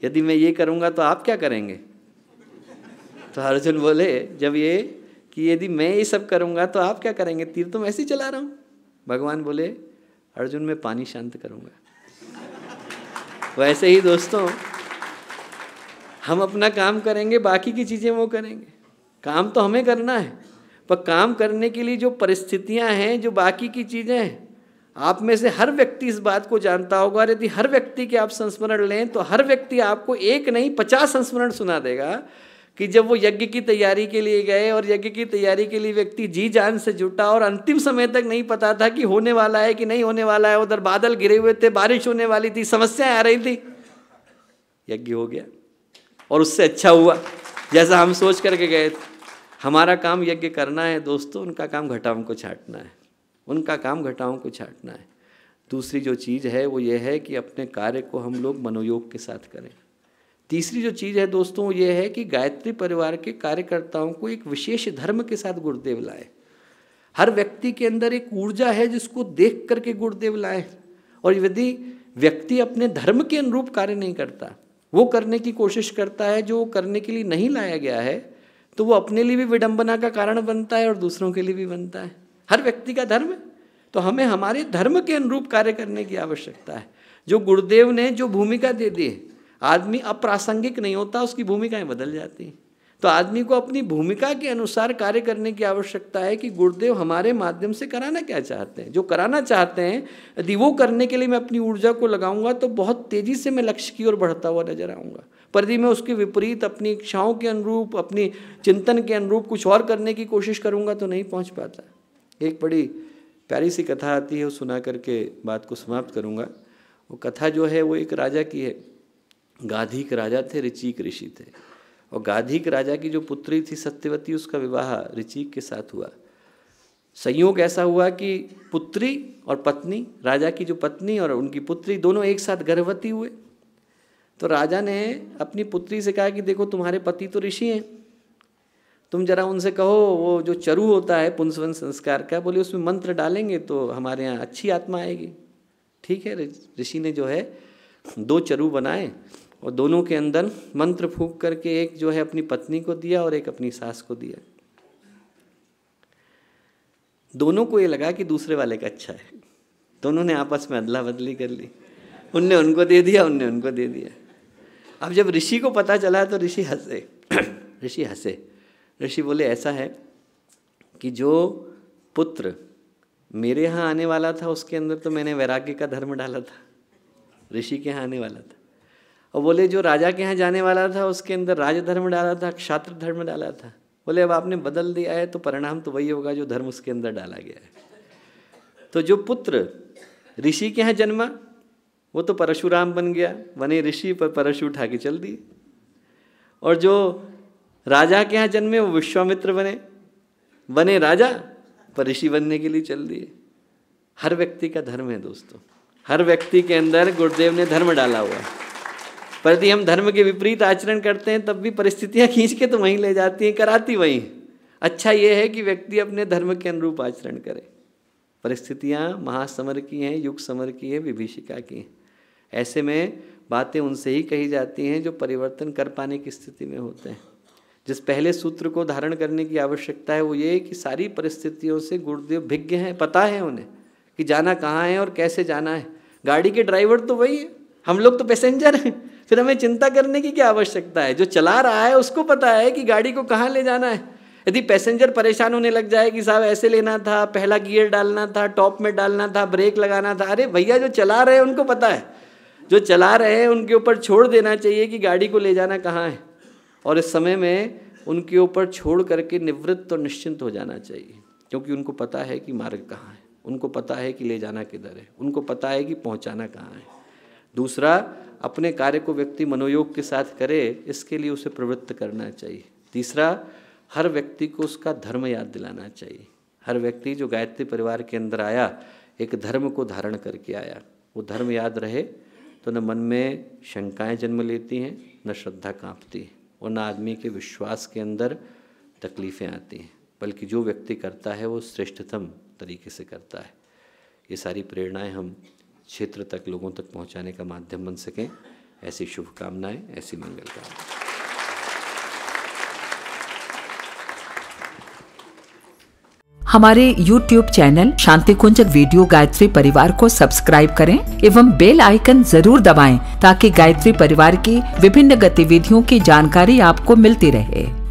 यदि मैं ये करूँगा तो आप क्या करेंगे तो अर्जुन बोले जब ये कि यदि मैं ये सब करूँगा तो आप क्या करेंगे तीर तो मैं ऐसे ही चला रहा हूँ भगवान बोले अर्जुन मैं पानी शांत करूँगा वैसे ही दोस्तों हम अपना काम करेंगे बाकी की चीज़ें वो करेंगे काम तो हमें करना है पर काम करने के लिए जो परिस्थितियां हैं जो बाकी की चीज़ें हैं आप में से हर व्यक्ति इस बात को जानता होगा और यदि हर व्यक्ति के आप संस्मरण लें तो हर व्यक्ति आपको एक नहीं पचास संस्मरण सुना देगा कि जब वो यज्ञ की तैयारी के लिए गए और यज्ञ की तैयारी के लिए व्यक्ति जी जान से जुटा और अंतिम समय तक नहीं पता था कि होने वाला है कि नहीं होने वाला है उधर बादल गिरे हुए थे बारिश होने वाली थी समस्याएं आ रही थी यज्ञ हो गया और उससे अच्छा हुआ जैसा हम सोच करके गए थे हमारा काम यज्ञ करना है दोस्तों उनका काम घटाओं को छाटना है उनका काम घटाओं को छाटना है दूसरी जो चीज़ है वो ये है कि अपने कार्य को हम लोग मनोयोग के साथ करें तीसरी जो चीज़ है दोस्तों ये है कि गायत्री परिवार के कार्यकर्ताओं को एक विशेष धर्म के साथ गुरुदेव लाए हर व्यक्ति के अंदर एक ऊर्जा है जिसको देख करके गुरुदेव लाए और यदि व्यक्ति अपने धर्म के अनुरूप कार्य नहीं करता वो करने की कोशिश करता है जो करने के लिए नहीं लाया गया है तो वो अपने लिए भी विडंबना का कारण बनता है और दूसरों के लिए भी बनता है हर व्यक्ति का धर्म तो हमें हमारे धर्म के अनुरूप कार्य करने की आवश्यकता है जो गुरुदेव ने जो भूमिका दे दी है आदमी अप्रासंगिक नहीं होता उसकी भूमिकाएं बदल जाती तो आदमी को अपनी भूमिका के अनुसार कार्य करने की आवश्यकता है कि गुरुदेव हमारे माध्यम से कराना क्या चाहते हैं जो कराना चाहते हैं यदि वो करने के लिए मैं अपनी ऊर्जा को लगाऊंगा तो बहुत तेज़ी से मैं लक्ष्य की ओर बढ़ता हुआ नजर आऊँगा पर यदि मैं उसके विपरीत अपनी इच्छाओं के अनुरूप अपनी चिंतन के अनुरूप कुछ और करने की कोशिश करूँगा तो नहीं पहुँच पाता एक बड़ी प्यारी सी कथा आती है वो सुना करके बात को समाप्त करूँगा वो कथा जो है वो एक राजा की है गाधिक राजा थे ऋचिक ऋषि थे और गाधिक राजा की जो पुत्री थी सत्यवती उसका विवाह ऋचिक के साथ हुआ संयोग ऐसा हुआ कि पुत्री और पत्नी राजा की जो पत्नी और उनकी पुत्री दोनों एक साथ गर्भवती हुए तो राजा ने अपनी पुत्री से कहा कि देखो तुम्हारे पति तो ऋषि हैं तुम जरा उनसे कहो वो जो चरु होता है पुंसवन संस्कार का बोले उसमें मंत्र डालेंगे तो हमारे यहाँ अच्छी आत्मा आएगी ठीक है ऋषि ने जो है दो चरु बनाए और दोनों के अंदर मंत्र फूंक करके एक जो है अपनी पत्नी को दिया और एक अपनी सास को दिया दोनों को ये लगा कि दूसरे वाले का अच्छा है दोनों ने आपस में अदला बदली कर ली उनने उनको दे दिया उनने उनको दे दिया अब जब ऋषि को पता चला तो ऋषि हंसे *clears throat* ऋषि हंसे ऋषि बोले ऐसा है कि जो पुत्र मेरे यहाँ आने वाला था उसके अंदर तो मैंने वैराग्य का धर्म डाला था ऋषि के यहाँ आने वाला था और बोले जो राजा के यहाँ जाने वाला था उसके अंदर राजधर्म डाला था क्षात्र धर्म डाला था बोले अब आपने बदल दिया है तो परिणाम तो वही होगा जो धर्म उसके अंदर डाला गया है तो जो पुत्र ऋषि के यहाँ जन्मा वो तो परशुराम बन गया वने ऋषि पर परशु उठा के चल दिए और जो राजा के यहाँ जन्मे वो विश्वामित्र बने बने राजा पर ऋषि बनने के लिए चल दिए हर व्यक्ति का धर्म है दोस्तों हर व्यक्ति के अंदर गुरुदेव ने धर्म डाला हुआ है पर यदि हम धर्म के विपरीत आचरण करते हैं तब भी परिस्थितियाँ खींच के तो वहीं ले जाती हैं कराती वहीं अच्छा ये है कि व्यक्ति अपने धर्म के अनुरूप आचरण करे परिस्थितियाँ महासमर की हैं युग समर की है विभीषिका की हैं ऐसे में बातें उनसे ही कही जाती हैं जो परिवर्तन कर पाने की स्थिति में होते हैं जिस पहले सूत्र को धारण करने की आवश्यकता है वो ये कि सारी परिस्थितियों से गुरुदेव भिज्ञ हैं पता है उन्हें कि जाना कहाँ है और कैसे जाना है गाड़ी के ड्राइवर तो वही है हम लोग तो पैसेंजर हैं फिर हमें चिंता करने की क्या आवश्यकता है जो चला रहा है उसको पता है कि गाड़ी को कहाँ ले जाना है यदि पैसेंजर परेशान होने लग जाए कि साहब ऐसे लेना था पहला गियर डालना था टॉप में डालना था ब्रेक लगाना था अरे भैया जो चला रहे हैं उनको पता है जो चला रहे हैं उनके ऊपर छोड़ देना चाहिए कि गाड़ी को ले जाना कहाँ है और इस समय में उनके ऊपर छोड़ करके निवृत्त और निश्चिंत हो जाना चाहिए क्योंकि उनको पता है कि मार्ग कहाँ है उनको पता है कि ले जाना किधर है उनको पता है कि पहुँचाना कहाँ है दूसरा अपने कार्य को व्यक्ति मनोयोग के साथ करे इसके लिए उसे प्रवृत्त करना चाहिए तीसरा हर व्यक्ति को उसका धर्म याद दिलाना चाहिए हर व्यक्ति जो गायत्री परिवार के अंदर आया एक धर्म को धारण करके आया वो धर्म याद रहे तो न मन में शंकाएं जन्म लेती हैं न श्रद्धा कांपती है और न आदमी के विश्वास के अंदर तकलीफ़ें आती हैं बल्कि जो व्यक्ति करता है वो श्रेष्ठतम तरीके से करता है ये सारी प्रेरणाएं हम क्षेत्र तक लोगों तक पहुंचाने का माध्यम बन सकें ऐसी शुभकामनाएं ऐसी मंगल कामनाएं हमारे YouTube channel Shanti Kunj video Gayatri Parivar को सब्सक्राइब करें एवं बेल आइकन जरूर दबाएं ताकि गायत्री परिवार की विभिन्न गतिविधियों की जानकारी आपको मिलती रहे